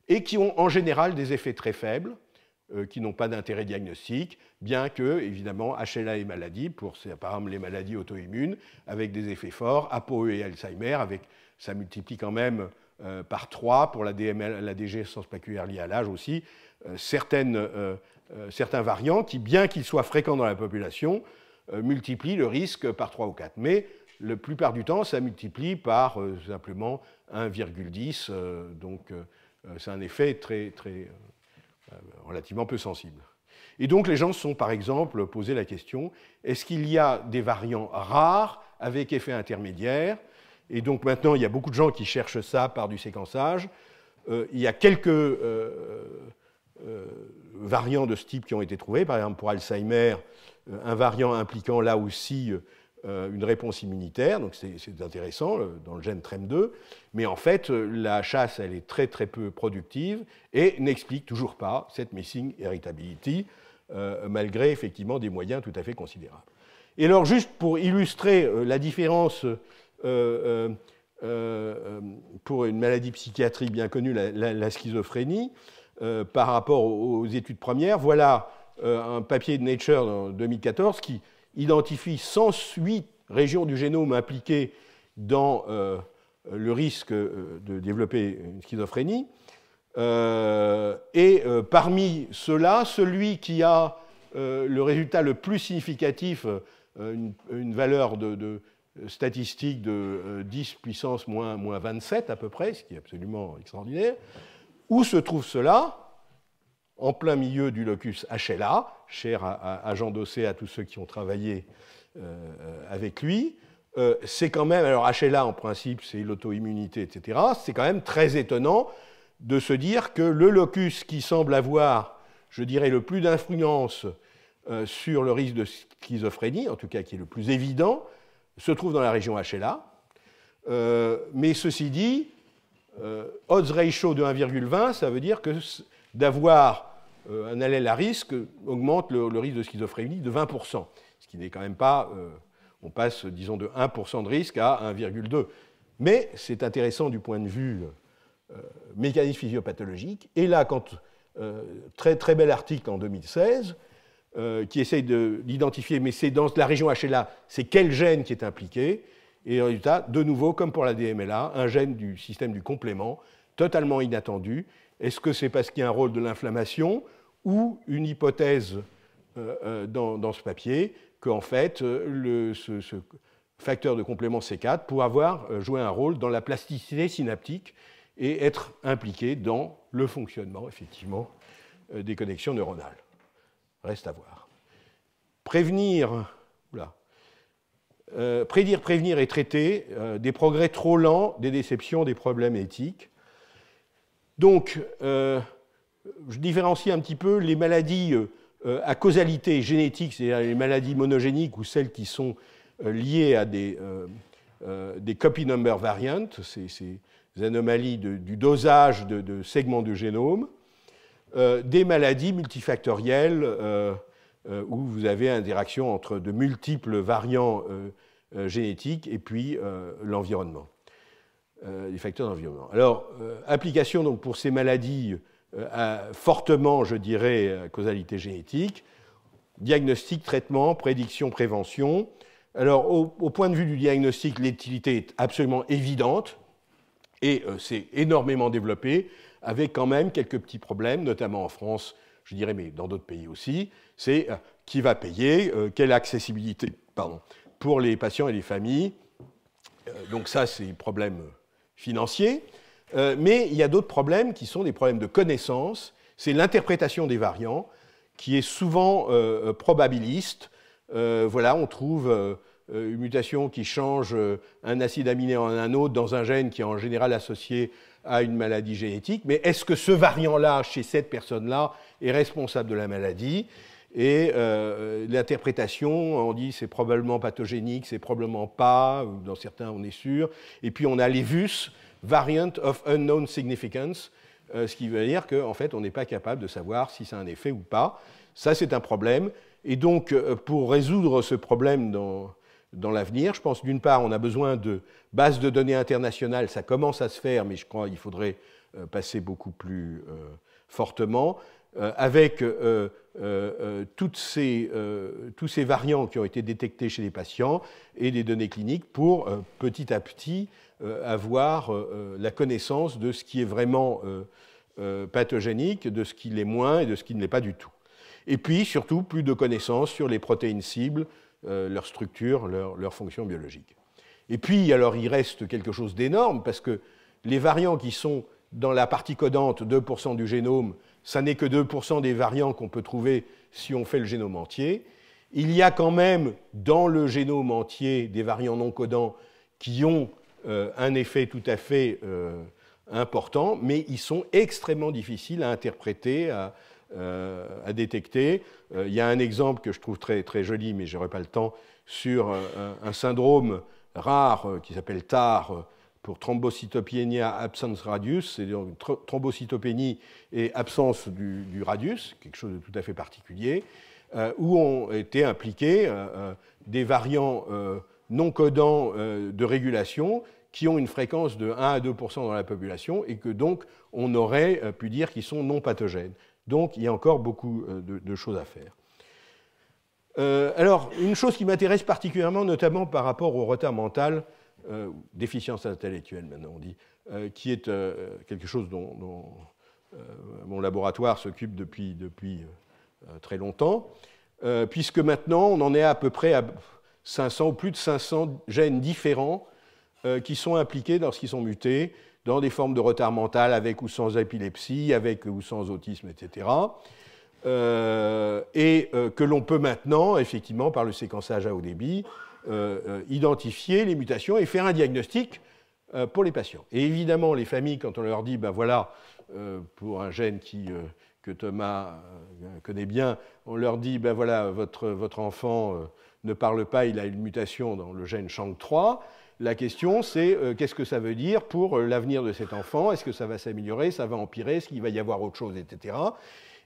et qui ont en général des effets très faibles, euh, qui n'ont pas d'intérêt diagnostique, bien que, évidemment, HLA et maladie pour par exemple les maladies auto-immunes, avec des effets forts, ApoE et Alzheimer, avec, ça multiplie quand même euh, par 3 pour la, DML, la DG liée à l'âge aussi, euh, certaines, euh, certains variants qui, bien qu'ils soient fréquents dans la population, multiplient le risque par 3 ou 4. Mais la plupart du temps, ça multiplie par simplement 1,10, donc c'est un effet relativement peu sensible. Et donc les gens se sont par exemple posé la question, est-ce qu'il y a des variants rares avec effet intermédiaire et donc maintenant, il y a beaucoup de gens qui cherchent ça par du séquençage. Euh, il y a quelques euh, euh, variants de ce type qui ont été trouvés. Par exemple, pour Alzheimer, un variant impliquant là aussi une réponse immunitaire. Donc c'est intéressant dans le gène TREM2. Mais en fait, la chasse, elle est très très peu productive et n'explique toujours pas cette missing heritability, malgré effectivement des moyens tout à fait considérables. Et alors, juste pour illustrer la différence euh, euh, euh, pour une maladie psychiatrique bien connue, la, schizophrénie, par rapport aux, études premières. Voilà un papier de Nature en 2014 qui identifie 108 régions du génome impliquées dans le risque de développer une schizophrénie. et parmi ceux-là, celui qui a le résultat le plus significatif, une, valeur de euh, statistiques de 10 euh, puissance moins, 27 à peu près, ce qui est absolument extraordinaire. Où se trouve cela En plein milieu du locus HLA, cher à, à, à Jean Dossé, à tous ceux qui ont travaillé euh, avec lui. c'est quand même, alors HLA en principe, c'est l'auto-immunité, etc. C'est quand même très étonnant de se dire que le locus qui semble avoir, je dirais, le plus d'influence sur le risque de schizophrénie, en tout cas qui est le plus évident, se trouve dans la région HLA. Euh, mais ceci dit, euh, odds ratio de 1,20, ça veut dire que d'avoir euh, un allèle à risque augmente le, risque de schizophrénie de 20%, ce qui n'est quand même pas... on passe, disons, de 1% de risque à 1,2. Mais c'est intéressant du point de vue mécanisme physiopathologique. Et là, quand très très bel article en 2016 euh, qui essaye d'identifier, mais c'est dans la région HLA, c'est quel gène qui est impliqué. Et résultat, de nouveau, comme pour la DMLA, un gène du système du complément, totalement inattendu. Est-ce que c'est parce qu'il y a un rôle de l'inflammation ou une hypothèse euh, euh, dans, ce papier qu'en fait, ce, ce, facteur de complément C4 pourrait avoir joué un rôle dans la plasticité synaptique et être impliqué dans le fonctionnement, effectivement, des connexions neuronales. Reste à voir. Prévenir, euh, prédire, prévenir et traiter euh, des progrès trop lents, des déceptions, des problèmes éthiques. Donc, euh, je différencie un petit peu les maladies à causalité génétique, c'est-à-dire les maladies monogéniques ou celles qui sont liées à des, des copy number variants, ces, anomalies du dosage de, de segments de génome. Euh, des maladies multifactorielles euh, euh, où vous avez interaction entre de multiples variants génétiques et puis l'environnement, les facteurs d'environnement. Alors, application donc pour ces maladies à fortement, je dirais, causalité génétique, diagnostic, traitement, prédiction, prévention. Alors, au, point de vue du diagnostic, l'utilité est absolument évidente et c'est énormément développé avec quand même quelques petits problèmes, notamment en France, je dirais, mais dans d'autres pays aussi, c'est euh, qui va payer, euh, quelle accessibilité pardon, pour les patients et les familles. Euh, donc ça, c'est problème financier. mais il y a d'autres problèmes qui sont des problèmes de connaissance, c'est l'interprétation des variants, qui est souvent probabiliste. voilà, on trouve une mutation qui change un acide aminé en un autre dans un gène qui est en général associé à une maladie génétique, mais est-ce que ce variant-là, chez cette personne-là, est responsable de la maladie et euh, l'interprétation, on dit c'est probablement pathogénique, c'est probablement pas, dans certains on est sûr. Et puis on a les VUS, Variant of Unknown Significance, euh, ce qui veut dire qu'en fait on n'est pas capable de savoir si ça a un effet ou pas. Ça c'est un problème. Et donc euh, pour résoudre ce problème dans, dans l'avenir. Je pense d'une part, on a besoin de bases de données internationales, ça commence à se faire, mais je crois qu'il faudrait euh, passer beaucoup plus euh, fortement, euh, avec toutes ces, tous ces variants qui ont été détectés chez les patients et les données cliniques pour petit à petit avoir la connaissance de ce qui est vraiment pathogénique, de ce qui l'est moins et de ce qui ne l'est pas du tout. Et puis, surtout, plus de connaissances sur les protéines cibles, euh, leur structure, leur, leur fonction biologique. Et puis, alors, il reste quelque chose d'énorme, parce que les variants qui sont dans la partie codante 2% du génome, ça n'est que 2% des variants qu'on peut trouver si on fait le génome entier. Il y a quand même dans le génome entier des variants non codants qui ont euh, un effet tout à fait euh, important, mais ils sont extrêmement difficiles à interpréter, à, euh, à détecter. Euh, il y a un exemple que je trouve très, très joli, mais je n'aurai pas le temps, sur euh, un, syndrome rare qui s'appelle TAR pour thrombocytopénie absence radius, c'est-à-dire thrombocytopénie et absence du, radius, quelque chose de tout à fait particulier, où ont été impliqués des variants non codants de régulation qui ont une fréquence de 1 à 2 dans la population et que donc on aurait pu dire qu'ils sont non pathogènes. Donc il y a encore beaucoup euh, de, choses à faire. Euh, alors, une chose qui m'intéresse particulièrement, notamment par rapport au retard mental, euh, déficience intellectuelle maintenant on dit, qui est quelque chose dont, mon laboratoire s'occupe depuis, depuis très longtemps, puisque maintenant on en est à peu près à 500 ou plus de 500 gènes différents qui sont impliqués lorsqu'ils sont mutés dans des formes de retard mental avec ou sans épilepsie, avec ou sans autisme, etc. et euh, euh, que l'on peut maintenant, effectivement, par le séquençage à haut débit, euh, identifier les mutations et faire un diagnostic pour les patients. Et évidemment, les familles, quand on leur dit, ben voilà, pour un gène que Thomas connaît bien, on leur dit, ben voilà, votre, votre enfant ne parle pas, il a une mutation dans le gène chang 3 la question, c'est euh, qu'est-ce que ça veut dire pour euh, l'avenir de cet enfant Est-ce que ça va s'améliorer Ça va empirer Est-ce qu'il va y avoir autre chose Etc.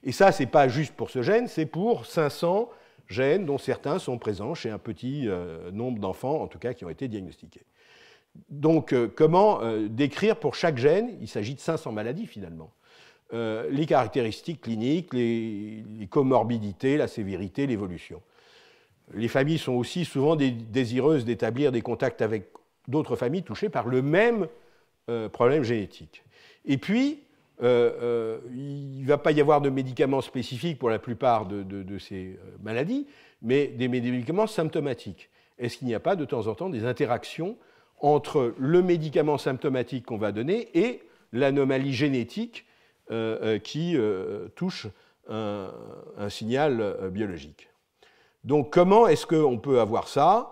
Et ça, ce n'est pas juste pour ce gène, c'est pour 500 gènes dont certains sont présents chez un petit euh, nombre d'enfants, en tout cas, qui ont été diagnostiqués. Donc, comment décrire pour chaque gène Il s'agit de 500 maladies, finalement. les caractéristiques cliniques, les, les comorbidités, la sévérité, l'évolution. Les familles sont aussi souvent désireuses d'établir des contacts avec d'autres familles touchées par le même euh, problème génétique. Et puis, euh, euh, il ne va pas y avoir de médicaments spécifiques pour la plupart de, ces maladies, mais des médicaments symptomatiques. Est-ce qu'il n'y a pas de temps en temps des interactions entre le médicament symptomatique qu'on va donner et l'anomalie génétique qui touche un, signal biologique. Donc comment est-ce qu'on peut avoir ça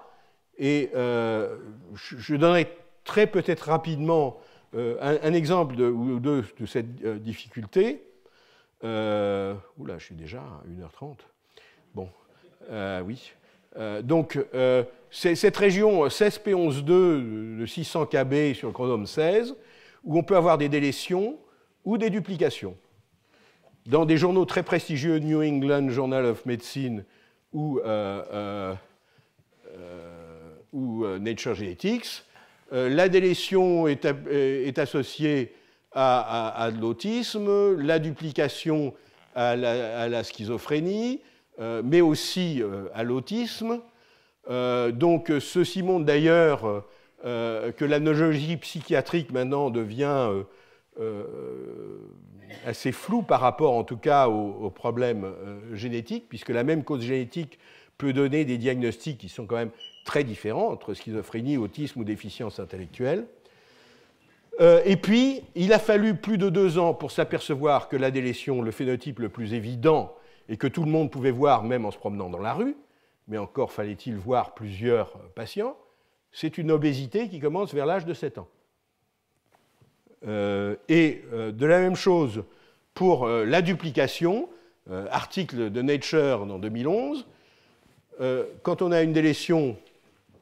et euh, je donnerai très peut-être rapidement euh, un, exemple de, ou de cette euh, difficulté. Euh, oula, je suis déjà à 1h30. Bon, oui. donc, cette région 16 p 112 de 600 kb sur le chromosome 16, où on peut avoir des délétions ou des duplications. Dans des journaux très prestigieux, New England Journal of Medicine ou ou euh, Nature Genetics. Euh, la délétion est, euh, associée à, l'autisme, la duplication à la, schizophrénie, mais aussi à l'autisme. donc ceci montre d'ailleurs que la neurologie psychiatrique maintenant devient assez floue par rapport en tout cas aux problèmes génétiques, puisque la même cause génétique peut donner des diagnostics qui sont quand même très différent entre schizophrénie, autisme ou déficience intellectuelle. Euh, et puis, il a fallu plus de deux ans pour s'apercevoir que la délétion, le phénotype le plus évident, et que tout le monde pouvait voir même en se promenant dans la rue, mais encore fallait-il voir plusieurs patients, c'est une obésité qui commence vers l'âge de 7 ans. Euh, et euh, de la même chose pour la duplication, article de Nature en 2011, quand on a une délétion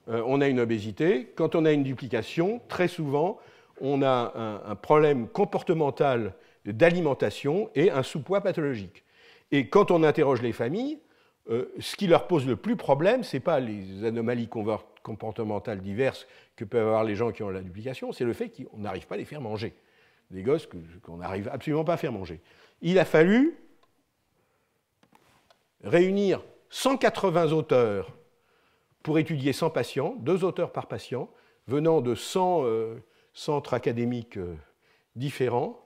euh, on a une obésité. Quand on a une duplication, très souvent, on a un, problème comportemental d'alimentation et un sous-poids pathologique. Et quand on interroge les familles, euh, ce qui leur pose le plus problème, ce n'est pas les anomalies comportementales diverses que peuvent avoir les gens qui ont la duplication, c'est le fait qu'on n'arrive pas à les faire manger. Des gosses qu'on n'arrive absolument pas à faire manger. Il a fallu réunir 180 auteurs pour étudier 100 patients, deux auteurs par patient, venant de 100 euh, centres académiques euh, différents,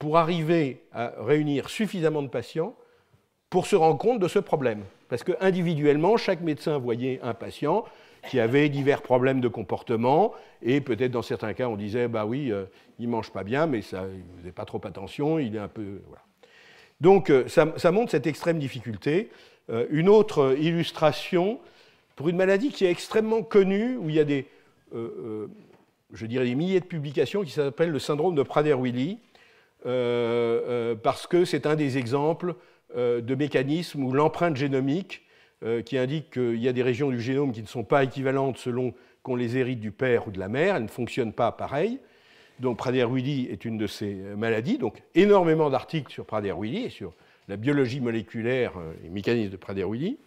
pour arriver à réunir suffisamment de patients pour se rendre compte de ce problème. Parce que individuellement, chaque médecin voyait un patient qui avait divers problèmes de comportement, et peut-être dans certains cas, on disait, bah oui, il euh, il mange pas bien, mais ça, ne faisait pas trop attention, il est un peu... Voilà. Donc ça, montre cette extrême difficulté. une autre illustration pour une maladie qui est extrêmement connue, où il y a des, euh, euh, je dirais des milliers de publications qui s'appellent le syndrome de Prader-Willi, euh, parce que c'est un des exemples de mécanismes où l'empreinte génomique, qui indique qu'il y a des régions du génome qui ne sont pas équivalentes selon qu'on les hérite du père ou de la mère, elles ne fonctionnent pas pareil. Donc Prader-Willi est une de ces maladies. Donc énormément d'articles sur Prader-Willi et sur la biologie moléculaire et mécanisme de Prader-Willi.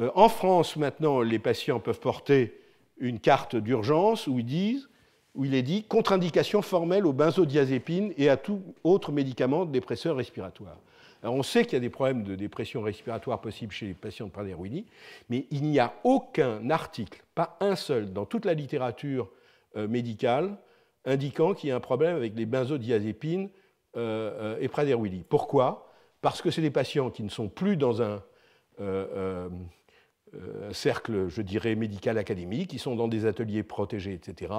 Euh, en France, maintenant, les patients peuvent porter une carte d'urgence où il est dit contre-indication formelle aux benzodiazépines et à tout autre médicament dépresseur respiratoire. on sait qu'il y a des problèmes de dépression respiratoire possibles chez les patients de Prader-Willi, mais il n'y a aucun article, pas un seul, dans toute la littérature euh, médicale indiquant qu'il y a un problème avec les benzodiazépines euh, et Prader-Willi. Pourquoi Parce que c'est des patients qui ne sont plus dans un, euh, un cercle, je dirais, médical académique, ils sont dans des ateliers protégés, etc.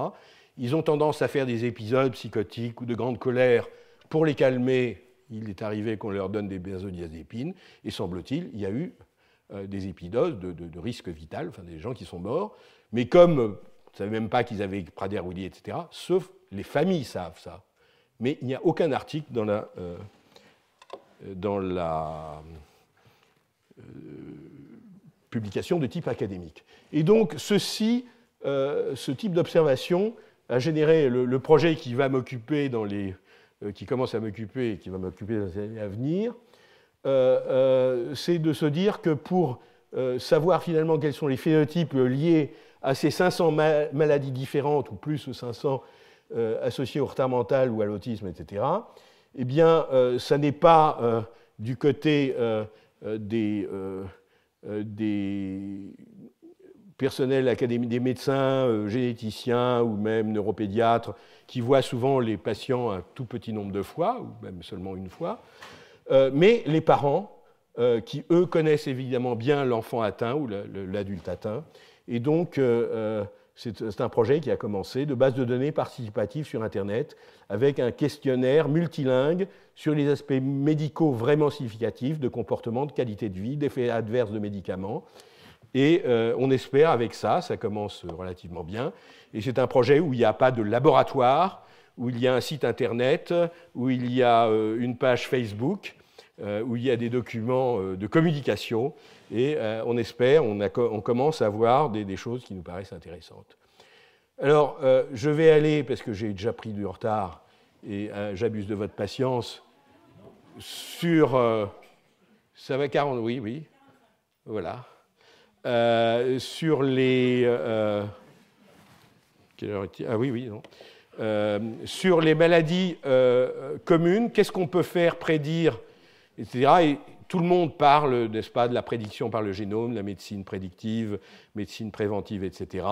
Ils ont tendance à faire des épisodes psychotiques ou de grande colère pour les calmer. Il est arrivé qu'on leur donne des benzodiazépines, et semble-t-il, il y a eu euh, des épisodes de, risque vital, enfin des gens qui sont morts. Mais comme on ne savait même pas qu'ils avaient prader etc., sauf les familles savent ça. Mais il n'y a aucun article dans la, euh, dans la publication de type académique. Et donc, ceci, euh, ce type d'observation a généré le, projet qui va m'occuper dans les, euh, qui commence à m'occuper et qui va m'occuper dans les années à venir, euh, c'est de se dire que pour savoir finalement quels sont les phénotypes liés à ces 500 maladies différentes ou plus de 500 associées au retard mental ou à l'autisme, etc., eh bien, ça n'est pas du côté des euh, des personnels des médecins, euh, généticiens ou même neuropédiatres, qui voient souvent les patients un tout petit nombre de fois, ou même seulement une fois, euh, mais les parents, qui eux connaissent évidemment bien l'enfant atteint ou l'adulte atteint, et donc c'est un projet qui a commencé de base de données participatives sur Internet avec un questionnaire multilingue sur les aspects médicaux vraiment significatifs de comportement, de qualité de vie, d'effets adverses de médicaments. Et euh, on espère avec ça, ça commence relativement bien. Et c'est un projet où il n'y a pas de laboratoire, où il y a un site Internet, où il y a euh, une page Facebook, euh, où il y a des documents de communication. Et euh, on espère, on, commence à voir des, choses qui nous paraissent intéressantes. Alors, euh, je vais aller, parce que j'ai déjà pris du retard et euh, j'abuse de votre patience, sur. ça va 40, oui, oui. Voilà. sur les. quelle heure Ah oui, oui, non. sur les maladies communes, qu'est-ce qu'on peut faire, prédire, etc tout le monde parle, n'est-ce pas, de la prédiction par le génome, la médecine prédictive, médecine préventive, etc.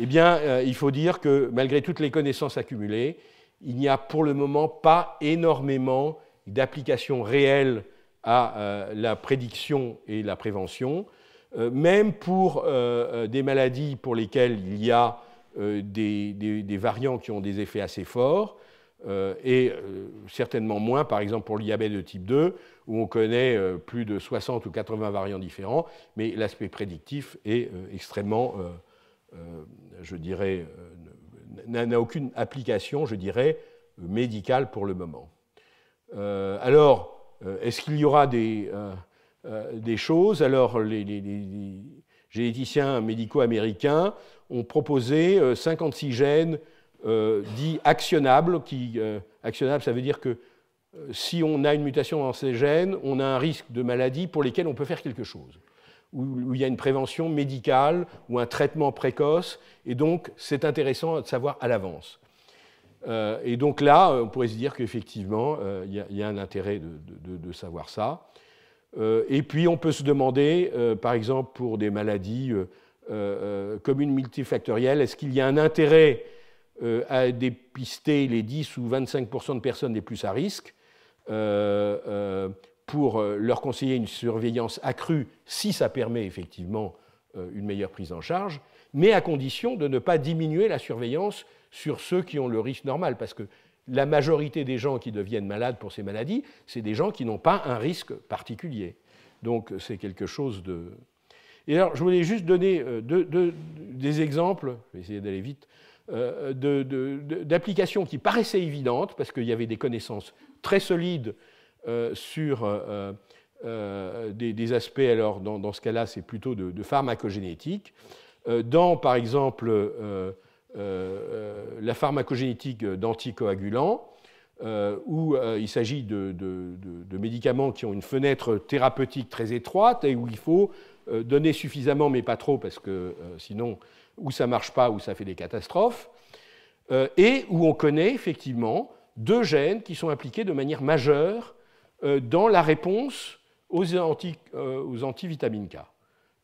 Eh bien, euh, il faut dire que malgré toutes les connaissances accumulées, il n'y a pour le moment pas énormément d'applications réelles à euh, la prédiction et la prévention, euh, même pour des maladies pour lesquelles il y a des, des, variants qui ont des effets assez forts, et certainement moins, par exemple, pour le diabète de type 2, où on connaît euh, plus de 60 ou 80 variants différents, mais l'aspect prédictif est euh, extrêmement, euh, je dirais, n'a aucune application, je dirais, médicale pour le moment. alors, est-ce qu'il y aura des, choses Alors, les, généticiens médicaux américains ont proposé 56 gènes dits actionnables, qui, actionnables, ça veut dire que euh, si on a une mutation dans ces gènes, on a un risque de maladie pour lesquelles on peut faire quelque chose, où, il y a une prévention médicale ou un traitement précoce, et donc c'est intéressant de savoir à l'avance. Euh, et donc là, euh, on pourrait se dire qu'effectivement, il, y, a un intérêt de, savoir ça. et puis on peut se demander, par exemple, pour des maladies communes multifactorielles, est-ce qu'il y a un intérêt à dépister les 10 ou 25 de personnes les plus à risque euh, euh, pour euh, leur conseiller une surveillance accrue si ça permet effectivement une meilleure prise en charge, mais à condition de ne pas diminuer la surveillance sur ceux qui ont le risque normal, parce que la majorité des gens qui deviennent malades pour ces maladies, c'est des gens qui n'ont pas un risque particulier. Donc c'est quelque chose de... Et alors je voulais juste donner des exemples, je vais essayer d'aller vite, euh, d'applications qui paraissaient évidentes, parce qu'il y avait des connaissances très solides euh, sur euh, des, aspects, alors dans, ce cas-là, c'est plutôt de, pharmacogénétique, dans, par exemple, la pharmacogénétique d'anticoagulants, où il s'agit de, médicaments qui ont une fenêtre thérapeutique très étroite et où il faut donner suffisamment, mais pas trop, parce que sinon où ça ne marche pas, où ça fait des catastrophes, euh, et où on connaît effectivement deux gènes qui sont impliqués de manière majeure euh, dans la réponse aux, anti, euh, antivitamines K.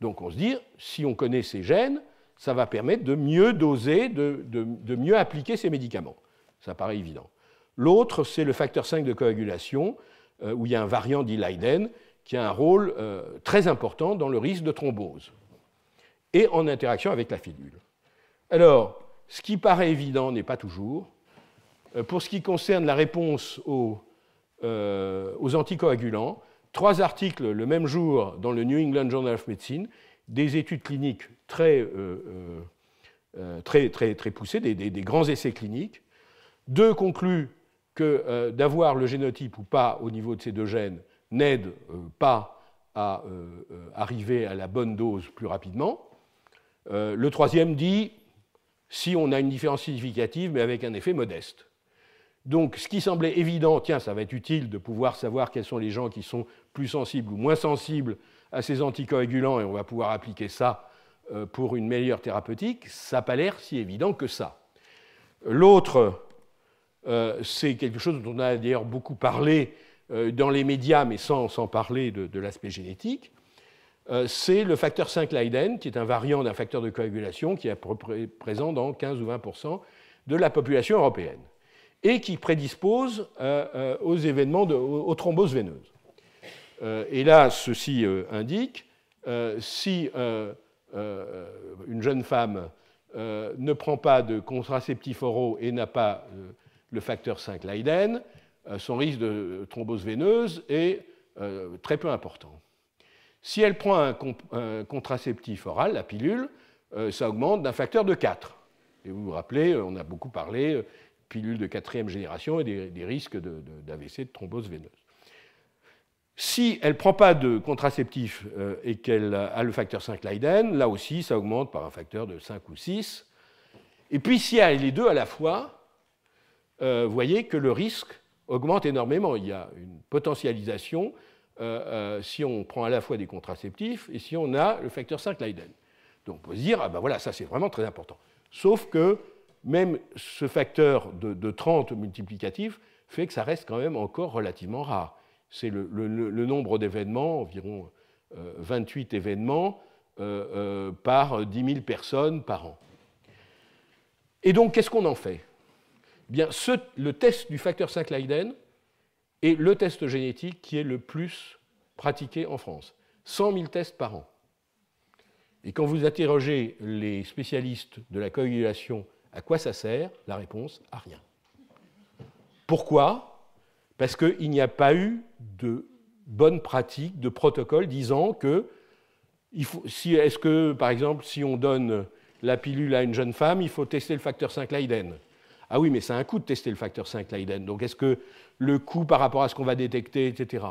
Donc on se dit, si on connaît ces gènes, ça va permettre de mieux doser, de, mieux appliquer ces médicaments. Ça paraît évident. L'autre, c'est le facteur 5 de coagulation, où il y a un variant d'E-Liden qui a un rôle très important dans le risque de thrombose et en interaction avec la fibule. Alors, ce qui paraît évident n'est pas toujours. Euh, pour ce qui concerne la réponse euh, aux, anticoagulants, trois articles le même jour dans le New England Journal of Medicine, des études cliniques très, euh, très, très, très poussées, des, grands essais cliniques. Deux concluent que d'avoir le génotype ou pas au niveau de ces deux gènes n'aide pas à arriver à la bonne dose plus rapidement. Euh, le troisième dit si on a une différence significative, mais avec un effet modeste. Donc, ce qui semblait évident, tiens, ça va être utile de pouvoir savoir quels sont les gens qui sont plus sensibles ou moins sensibles à ces anticoagulants, et on va pouvoir appliquer ça euh, pour une meilleure thérapeutique, ça n'a pas l'air si évident que ça. L'autre, euh, c'est quelque chose dont on a d'ailleurs beaucoup parlé dans les médias, mais sans, sans parler de l'aspect génétique, euh, c'est le facteur 5 Leiden, qui est un variant d'un facteur de coagulation qui est présent dans 15 ou 20 de la population européenne et qui prédispose euh, euh, aux événements, de, aux thromboses veineuses. et là, ceci indique, si une jeune femme ne prend pas de contraceptif oraux et n'a pas le facteur 5 Leiden, son risque de thrombose veineuse est très peu important. Si elle prend un, contraceptif oral, la pilule, euh, ça augmente d'un facteur de 4. Et vous vous rappelez, euh, on a beaucoup parlé, euh, pilule de quatrième génération et des, risques d'AVC, de, de thrombose veineuse. Si elle ne prend pas de contraceptif et qu'elle a le facteur 5 Leiden, là aussi, ça augmente par un facteur de 5 ou 6. Et puis, si elle a les deux à la fois, vous voyez que le risque augmente énormément. Il y a une potentialisation euh, euh, si on prend à la fois des contraceptifs et si on a le facteur 5 Leiden. Donc on peut se dire, ah ben voilà, ça c'est vraiment très important. Sauf que même ce facteur de, 30 multiplicatif fait que ça reste quand même encore relativement rare. C'est le, nombre d'événements, environ 28 euh, événements par 10 000 personnes par an. Et donc, qu'est-ce qu'on en fait eh Bien, le test du facteur 5 Leiden, et le test génétique qui est le plus pratiqué en France. 100 000 tests par an. Et quand vous interrogez les spécialistes de la coagulation, à quoi ça sert La réponse, à rien. Pourquoi Parce qu'il n'y a pas eu de bonne pratique, de protocole disant que si, est-ce que, par exemple, si on donne la pilule à une jeune femme, il faut tester le facteur 5 Leiden ah oui, mais ça a un coût de tester le facteur 5 Leiden. Donc est-ce que le coût par rapport à ce qu'on va détecter, etc.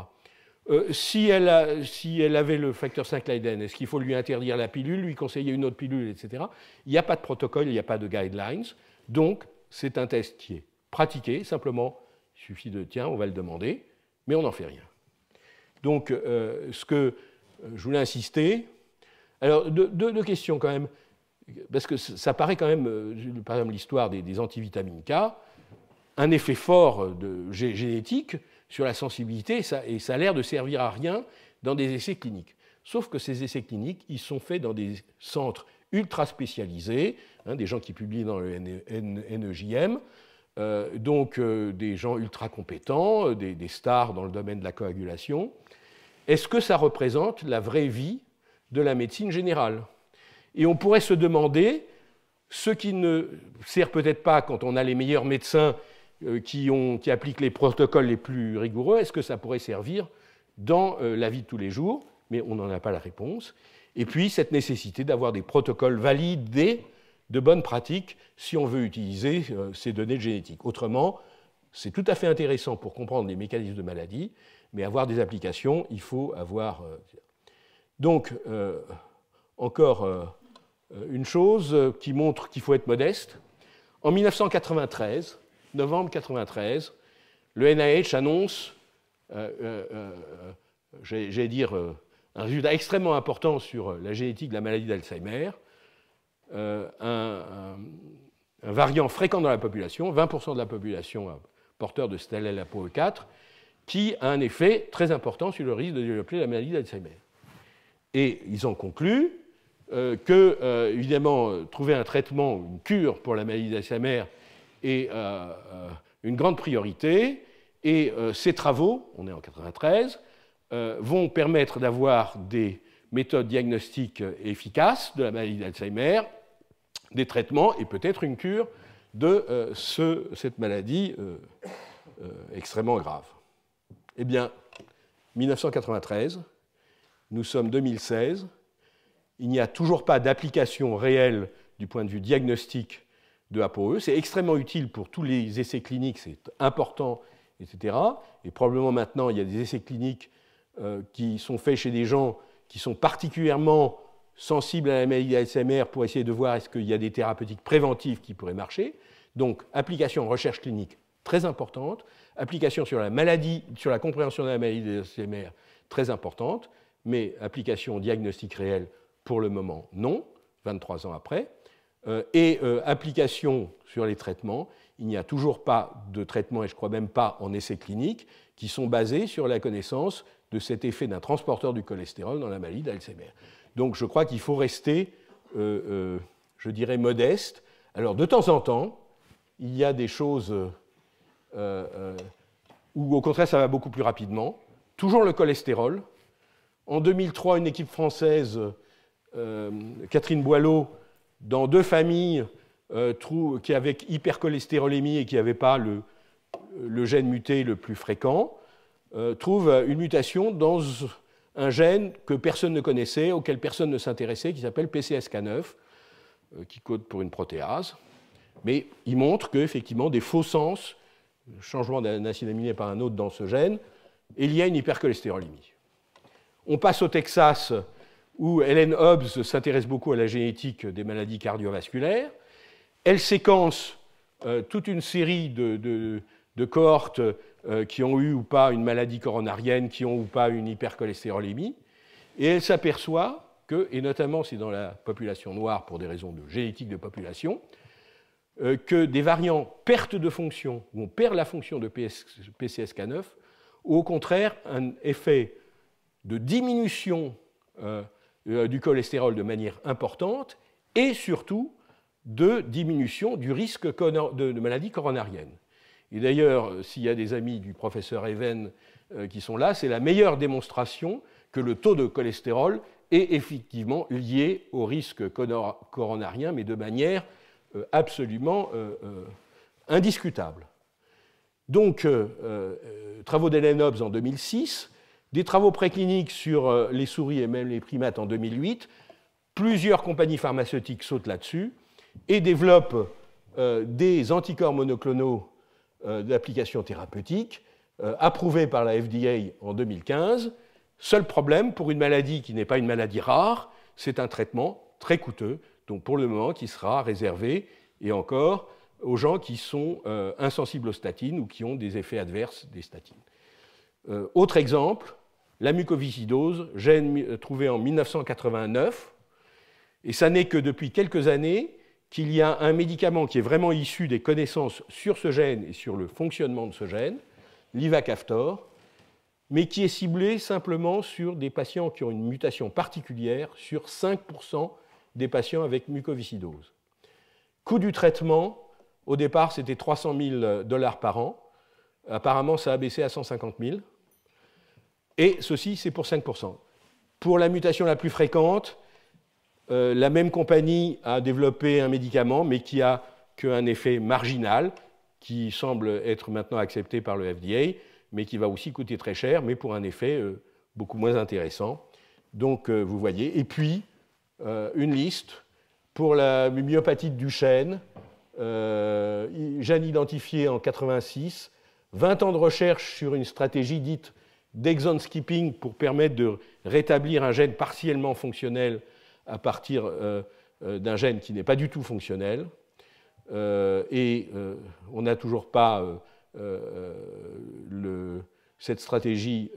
Euh, si, elle si, elle avait le facteur 5 Leiden, est-ce qu'il faut lui interdire la pilule, lui conseiller une autre pilule, etc. Il n'y a pas de protocole, il n'y a pas de guidelines. Donc c'est un test qui est pratiqué. Simplement, il suffit de tiens, on va le demander, mais on n'en fait rien. Donc euh, ce que euh, je voulais insister. Alors deux questions quand même parce que ça paraît quand même, euh, par exemple l'histoire des, antivitamines K, un effet fort euh, de, génétique sur la sensibilité, et ça, a l'air de servir à rien dans des essais cliniques. Sauf que ces essais cliniques, ils sont faits dans des centres ultra spécialisés, hein, des gens qui publient dans le NEJM, euh, donc des gens ultra compétents, des, stars dans le domaine de la coagulation. Est-ce que ça représente la vraie vie de la médecine générale et on pourrait se demander, ce qui ne sert peut-être pas quand on a les meilleurs médecins euh, qui, appliquent les protocoles les plus rigoureux, est-ce que ça pourrait servir dans euh, la vie de tous les jours Mais on n'en a pas la réponse. Et puis cette nécessité d'avoir des protocoles validés de bonnes pratiques si on veut utiliser euh, ces données génétiques. Autrement, c'est tout à fait intéressant pour comprendre les mécanismes de maladie, mais avoir des applications, il faut avoir. Donc, encore euh, une chose euh, qui montre qu'il faut être modeste. En 1993, novembre 1993, le NIH annonce, euh, j'allais dire, un résultat extrêmement important sur la génétique de la maladie d'Alzheimer, un, variant fréquent dans la population, 20% de la population porteur de cette peau APOE4, qui a un effet très important sur le risque de développer la maladie d'Alzheimer. Et ils ont conclu euh, que, euh, évidemment, euh, trouver un traitement, une cure pour la maladie d'Alzheimer est une grande priorité. Et ces travaux, on est en 93, vont permettre d'avoir des méthodes diagnostiques efficaces de la maladie d'Alzheimer, des traitements et peut-être une cure de cette maladie extrêmement grave. Eh bien, 1993, nous sommes 2016, il n'y a toujours pas d'application réelle du point de vue diagnostique de ApoE. C'est extrêmement utile pour tous les essais cliniques, c'est important, etc. Et probablement maintenant, il y a des essais cliniques euh, qui sont faits chez des gens qui sont particulièrement sensibles à la maladie d'ASMR pour essayer de voir est-ce qu'il y a des thérapeutiques préventives qui pourraient marcher. Donc, application en recherche clinique très importante, application sur la maladie, sur la compréhension de la maladie d'ASMR, très importante, mais application diagnostic réel pour le moment, non, 23 ans après. Euh, et euh, application sur les traitements, il n'y a toujours pas de traitement, et je crois même pas en essais cliniques, qui sont basés sur la connaissance de cet effet d'un transporteur du cholestérol dans la maladie d'Alzheimer. Donc je crois qu'il faut rester, euh, je dirais, modeste. Alors de temps en temps, il y a des choses où au contraire ça va beaucoup plus rapidement. Toujours le cholestérol. En 2003, une équipe française euh, Catherine Boileau dans deux familles euh, qui avaient hypercholestérolémie et qui n'avaient pas le, gène muté le plus fréquent, euh, trouve une mutation dans un gène que personne ne connaissait, auquel personne ne s'intéressait, qui s'appelle PCSK9, qui code pour une protéase. Mais il montre qu'effectivement, des faux sens, changement d'un acide aminé par un autre dans ce gène, il y a une hypercholestérolémie. On passe au Texas où Helen Hobbs s'intéresse beaucoup à la génétique des maladies cardiovasculaires. Elle séquence euh, toute une série de, de, cohortes euh, qui ont eu ou pas une maladie coronarienne, qui ont ou pas une hypercholestérolémie, et elle s'aperçoit que, et notamment c'est dans la population noire pour des raisons de génétique de population, euh, que des variants perte de fonction, où on perd la fonction de PCSK9, ou au contraire un effet de diminution euh, du cholestérol de manière importante et surtout de diminution du risque de, maladie coronarienne. Et d'ailleurs, euh, s'il y a des amis du professeur Even euh, qui sont là, c'est la meilleure démonstration que le taux de cholestérol est effectivement lié au risque coronarien, mais de manière absolument indiscutable. Donc, travaux d'Hélène Hobbes en 2006 des travaux précliniques sur euh, les souris et même les primates en 2008. Plusieurs compagnies pharmaceutiques sautent là-dessus et développent euh, des anticorps monoclonaux euh, d'application thérapeutique approuvés par la FDA en 2015. Seul problème pour une maladie qui n'est pas une maladie rare, c'est un traitement très coûteux, donc pour le moment qui sera réservé et encore aux gens qui sont insensibles aux statines ou qui ont des effets adverses des statines. autre exemple, la mucoviscidose, gène euh, trouvé en 1989, et ça n'est que depuis quelques années qu'il y a un médicament qui est vraiment issu des connaissances sur ce gène et sur le fonctionnement de ce gène, l'ivacaftor, mais qui est ciblé simplement sur des patients qui ont une mutation particulière, sur 5% des patients avec mucoviscidose. Coût du traitement, au départ, c'était 300 000 dollars par an. Apparemment, ça a baissé à 150 000. Et ceci, c'est pour 5%. Pour la mutation la plus fréquente, euh, la même compagnie a développé un médicament, mais qui a qu'un effet marginal, qui semble être maintenant accepté par le FDA, mais qui va aussi coûter très cher, mais pour un effet euh, beaucoup moins intéressant. Donc, euh, vous voyez. Et puis, une liste pour la myopathie du chêne, Jeanne identifiée en 86, 20 ans de recherche sur une stratégie dite d'exon skipping pour permettre de rétablir un gène partiellement fonctionnel à partir euh, euh, d'un gène qui n'est pas du tout fonctionnel. Euh, et on n'a toujours pas cette stratégie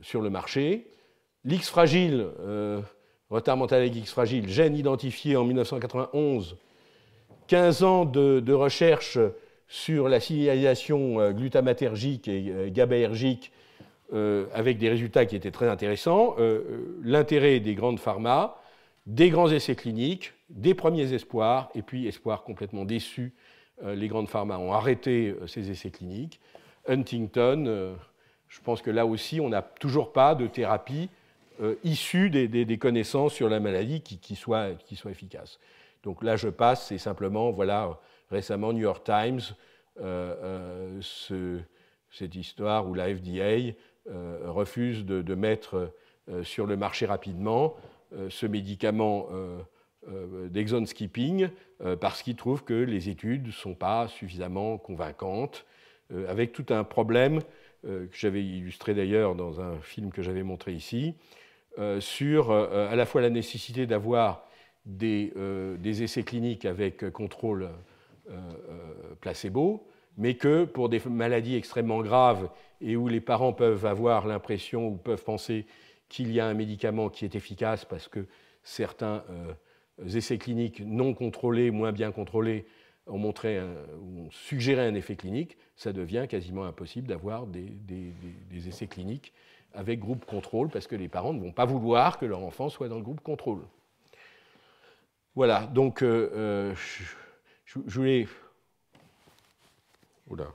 sur le marché. L'X fragile, retard mental avec X fragile, gène identifié en 1991, 15 ans de, de recherche sur la signalisation euh, glutamatergique et euh, GABAergique euh, avec des résultats qui étaient très intéressants, l'intérêt des grandes pharma, des grands essais cliniques, des premiers espoirs, et puis espoirs complètement déçus. les grandes pharma ont arrêté ces essais cliniques. Huntington, je pense que là aussi, on n'a toujours pas de thérapie issue des, connaissances sur la maladie qui, soit, qui, soit, efficace. Donc là, je passe, c'est simplement, voilà, récemment New York Times, euh, euh, cette histoire où la FDA euh, refuse de, mettre sur le marché rapidement ce médicament d'exon skipping parce qu'il trouve que les études ne sont pas suffisamment convaincantes, avec tout un problème que j'avais illustré d'ailleurs dans un film que j'avais montré ici, sur à la fois la nécessité d'avoir des essais cliniques avec contrôle euh, euh, placebo, mais que pour des maladies extrêmement graves et où les parents peuvent avoir l'impression ou peuvent penser qu'il y a un médicament qui est efficace parce que certains euh, essais cliniques non contrôlés, moins bien contrôlés, ont montré ou ont suggéré un effet clinique, ça devient quasiment impossible d'avoir des, essais cliniques avec groupe contrôle parce que les parents ne vont pas vouloir que leur enfant soit dans le groupe contrôle. Voilà, donc je, voulais. Oula.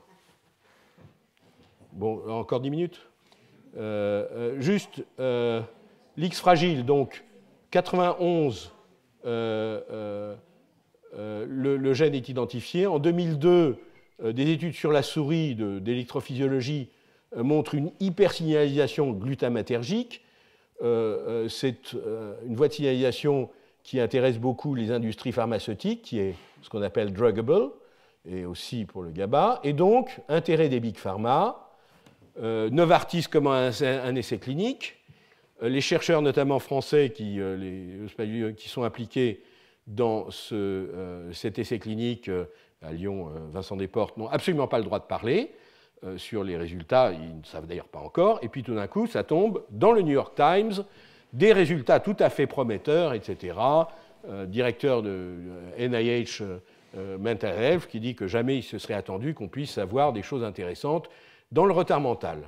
Bon, encore 10 minutes euh, euh, Juste, euh, l'X fragile, donc 91, le, le, gène est identifié. En 2002, des études sur la souris d'électrophysiologie montrent une hypersignalisation glutamatergique. C'est une voie de signalisation qui intéresse beaucoup les industries pharmaceutiques, qui est ce qu'on appelle druggable, et aussi pour le GABA. Et donc, intérêt des big pharma. Euh, Novartis comment un, essai clinique. Euh, les chercheurs, notamment français, qui, euh, les, qui sont impliqués dans cet essai clinique à Lyon, Vincent Desportes, n'ont absolument pas le droit de parler sur les résultats. Ils ne savent d'ailleurs pas encore. Et puis tout d'un coup, ça tombe dans le New York Times des résultats tout à fait prometteurs, etc. Euh, directeur de NIH euh, euh, Mental Health qui dit que jamais il se serait attendu qu'on puisse avoir des choses intéressantes dans le retard mental.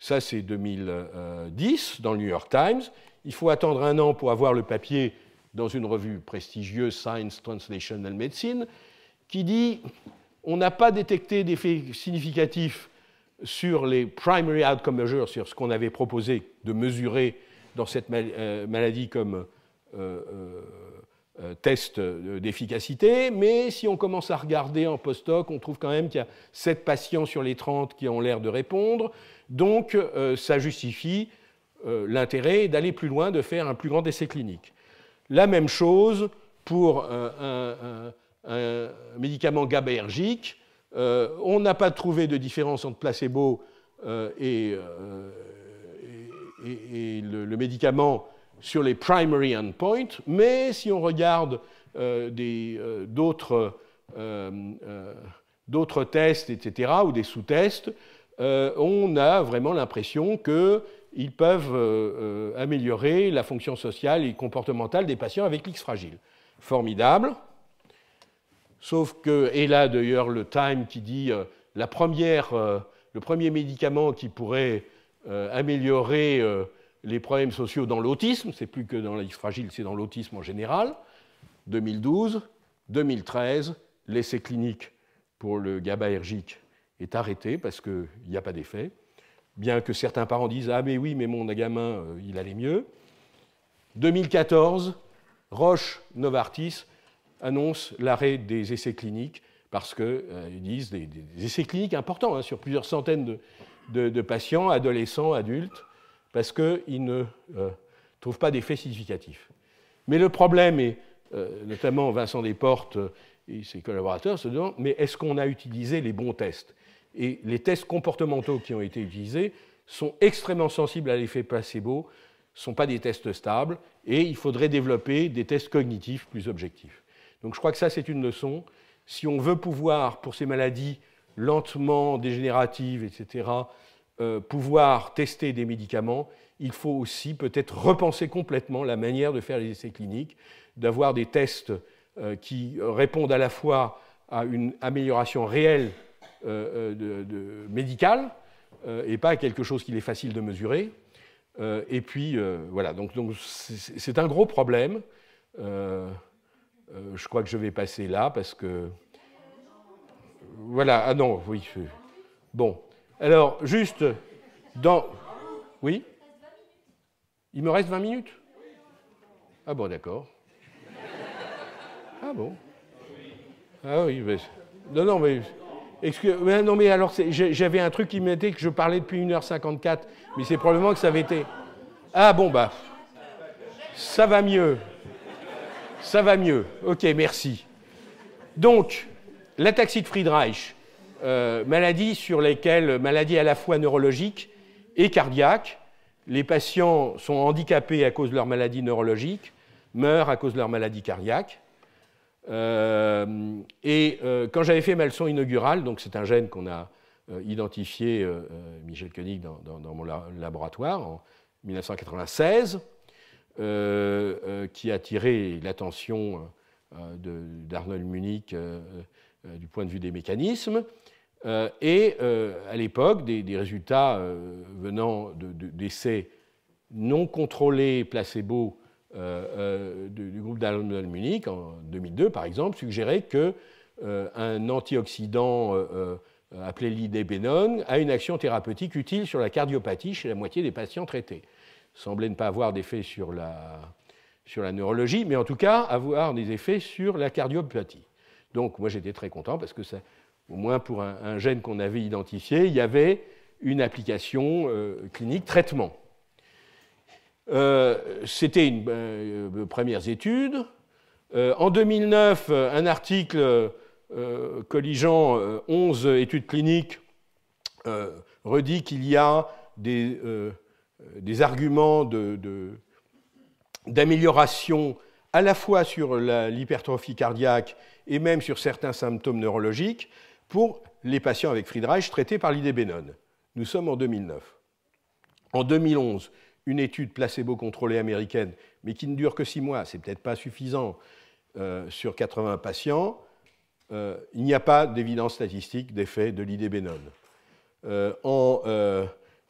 Ça, c'est 2010 dans le New York Times. Il faut attendre un an pour avoir le papier dans une revue prestigieuse, Science Translational Medicine, qui dit on n'a pas détecté d'effet significatif sur les primary outcome measures, sur ce qu'on avait proposé de mesurer dans cette euh, maladie comme euh, euh, test d'efficacité, mais si on commence à regarder en post-hoc, on trouve quand même qu'il y a 7 patients sur les 30 qui ont l'air de répondre, donc ça justifie l'intérêt d'aller plus loin, de faire un plus grand essai clinique. La même chose pour un, médicament GABAergique. on n'a pas trouvé de différence entre placebo et, et, le, médicament sur les primary endpoints, mais si on regarde euh, euh, euh, d'autres tests, etc., ou des sous-tests, on a vraiment l'impression qu'ils peuvent améliorer la fonction sociale et comportementale des patients avec l'X fragile. Formidable. Sauf que, et là d'ailleurs le Time qui dit la première, le premier médicament qui pourrait euh, améliorer euh, les problèmes sociaux dans l'autisme, c'est plus que dans la fragile, c'est dans l'autisme en général. 2012, 2013, l'essai clinique pour le GABAergique est arrêté parce qu'il n'y a pas d'effet. Bien que certains parents disent Ah, mais oui, mais mon gamin, euh, il allait mieux. 2014, Roche Novartis annonce l'arrêt des essais cliniques parce qu'ils disent des, essais cliniques importants hein, sur plusieurs centaines de, de, patients, adolescents, adultes, parce qu'ils ne euh, trouvent pas d'effet significatif. Mais le problème est, euh, notamment Vincent Desportes euh, et ses collaborateurs se demandent, mais est-ce qu'on a utilisé les bons tests Et les tests comportementaux qui ont été utilisés sont extrêmement sensibles à l'effet placebo, ne sont pas des tests stables, et il faudrait développer des tests cognitifs plus objectifs. Donc je crois que ça, c'est une leçon. Si on veut pouvoir, pour ces maladies, lentement dégénérative, etc., euh, pouvoir tester des médicaments, il faut aussi peut-être repenser complètement la manière de faire les essais cliniques, d'avoir des tests euh, qui répondent à la fois à une amélioration réelle euh, médicale et pas à quelque chose qu'il est facile de mesurer. et puis, voilà, donc c'est un gros problème. je crois que je vais passer là parce que voilà, ah non, oui. Bon, alors juste dans... Oui Il me reste 20 minutes Ah bon, d'accord. Ah bon Ah oui, mais... Non, non, mais... Excuse... Mais non, mais alors, j'avais un truc qui m'était que je parlais depuis 1h54, mais c'est probablement que ça avait été... Ah bon, bah... Ça va mieux. Ça va mieux. Ok, merci. Donc, la taxie de Friedreich, euh, maladie sur laquelle, maladie à la fois neurologique et cardiaque. les patients sont handicapés à cause de leur maladie neurologique, meurent à cause de leur maladie cardiaque. Euh, et euh, quand j'avais fait ma leçon inaugurale, donc c'est un gène qu'on a identifié, Michel Koenig, dans, mon laboratoire en 1996, qui a attiré l'attention d'Arnold Munich euh, du point de vue des mécanismes. Euh, et euh, à l'époque, des, résultats venant d'essais de, non contrôlés placebo du, groupe groupe de Munich en 2002, par exemple, suggéraient que un antioxydant appelé l'idébénone a une action thérapeutique utile sur la cardiopathie chez la moitié des patients traités. Semblait ne pas avoir d'effet sur la, sur la neurologie, mais en tout cas avoir des effets sur la cardiopathie. Donc moi j'étais très content parce que au moins pour un, gène qu'on avait identifié, il y avait une application euh, clinique traitement. Euh, c'était une euh, première étude. en 2009, un article colligeant 11 études cliniques redit qu'il y a des, arguments d'amélioration à la fois sur l'hypertrophie cardiaque et même sur certains symptômes neurologiques pour les patients avec Friedreich traités par l'idébénone. Nous sommes en 2009. En 2011, une étude placebo-contrôlée américaine, mais qui ne dure que six mois, c'est peut-être pas suffisant, euh, sur 80 patients, euh, il n'y a pas d'évidence statistique d'effet de l'idébénone. Euh, en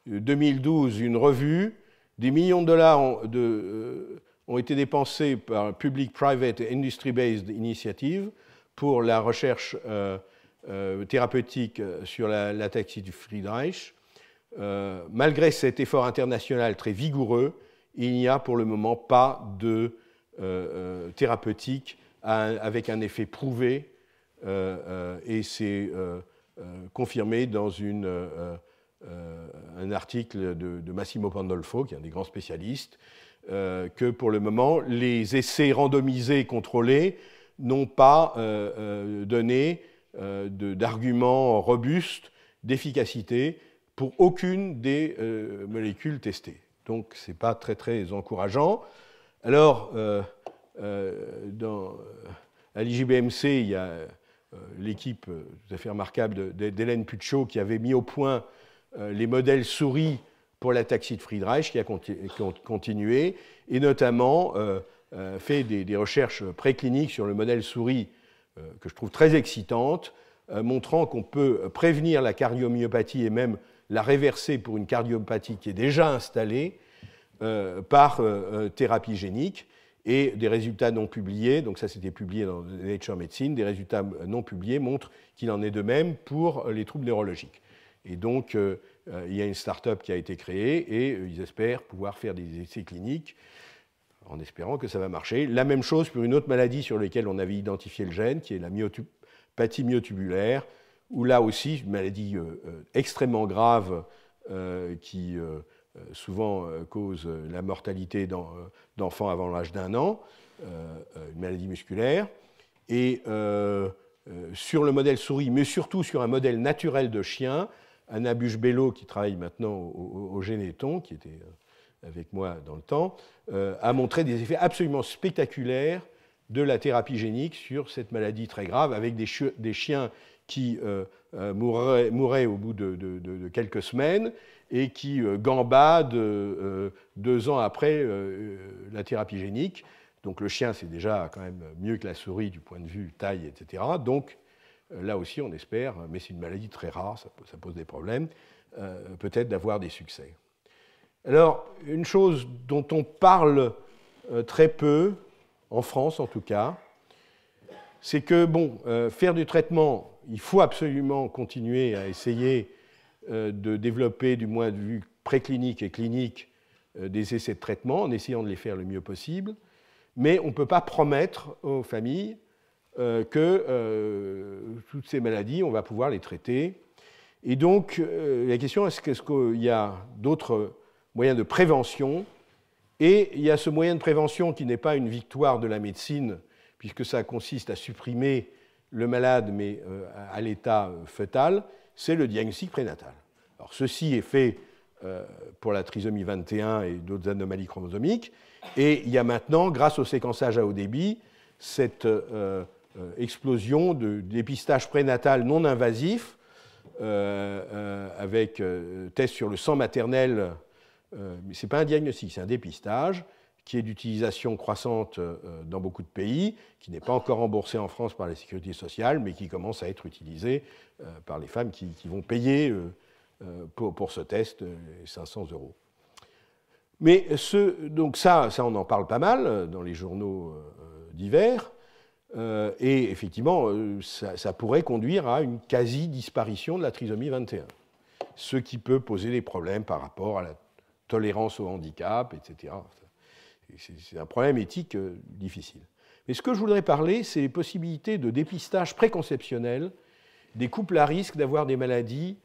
2012, euh, une revue, des millions de dollars ont, été dépensés par Public Private Industry Based Initiative pour la recherche euh, euh, thérapeutique euh, sur la, la du Friedreich. malgré cet effort international très vigoureux, il n'y a pour le moment pas de thérapeutique avec un effet prouvé et c'est confirmé dans un article de, de, Massimo Pandolfo, qui est un des grands spécialistes, que pour le moment, les essais randomisés et contrôlés n'ont pas euh, euh, donné euh, d'arguments robustes d'efficacité pour aucune des molécules testées. Donc ce n'est pas très très encourageant. Alors, dans, à l'IGBMC, il y a l'équipe tout à fait remarquable d'Hélène Puccio qui avait mis au point les modèles souris pour la taxi de Friedreich qui a continué, et notamment euh, fait des, recherches précliniques sur le modèle souris euh, que je trouve très excitante, euh, montrant qu'on peut prévenir la cardiomyopathie et même la réverser pour une cardiopathie qui est déjà installée par thérapie génique et des résultats non publiés, donc ça c'était publié dans Nature Medicine, des résultats non publiés montrent qu'il en est de même pour les troubles neurologiques. Et donc il y a une start-up qui a été créée et ils espèrent pouvoir faire des essais cliniques en espérant que ça va marcher. La même chose pour une autre maladie sur laquelle on avait identifié le gène, qui est la myopathie myotubulaire, où là aussi, une maladie euh, euh, extrêmement grave euh, qui souvent cause la mortalité d'enfants avant l'âge d'un an, une maladie musculaire. Et sur le modèle souris, mais surtout sur un modèle naturel de chien, Anna Buche-Bello, qui travaille maintenant au, au, au qui était avec moi dans le temps, euh, a montré des effets absolument spectaculaires de la thérapie génique sur cette maladie très grave, avec des, des chiens qui euh, euh mourraient, au bout de, quelques semaines et qui euh, gambadent deux ans après la thérapie génique. Donc le chien, c'est déjà quand même mieux que la souris du point de vue taille, etc. Donc là aussi, on espère, mais c'est une maladie très rare, ça pose des problèmes, peut-être d'avoir des succès. Alors, une chose dont on parle euh, très peu, en France en tout cas, c'est que, bon, euh, faire du traitement, il faut absolument continuer à essayer euh, de développer, du moins de vue préclinique et clinique, des essais de traitement, en essayant de les faire le mieux possible, mais on ne peut pas promettre aux familles que toutes ces maladies, on va pouvoir les traiter. Et donc, la question est-ce qu'il y a d'autres moyen de prévention. Et il y a ce moyen de prévention qui n'est pas une victoire de la médecine, puisque ça consiste à supprimer le malade, mais euh, à l'état euh, fœtal, c'est le diagnostic prénatal. Alors ceci est fait euh, pour la trisomie 21 et d'autres anomalies chromosomiques. Et il y a maintenant, grâce au séquençage à haut débit, cette explosion de dépistage prénatal non invasif avec test sur le sang maternel euh, mais ce n'est pas un diagnostic, c'est un dépistage qui est d'utilisation croissante euh, dans beaucoup de pays, qui n'est pas encore remboursé en France par la sécurité sociale, mais qui commence à être utilisé euh, par les femmes qui, vont payer pour, ce test 500 euros. Mais donc ça, ça, on en parle pas mal dans les journaux divers, et effectivement, ça, ça pourrait conduire à une quasi-disparition de la trisomie 21, ce qui peut poser des problèmes par rapport à la tolérance au handicap, etc. C'est un problème éthique euh, difficile. Mais ce que je voudrais parler, c'est les possibilités de dépistage préconceptionnel des couples à risque d'avoir des maladies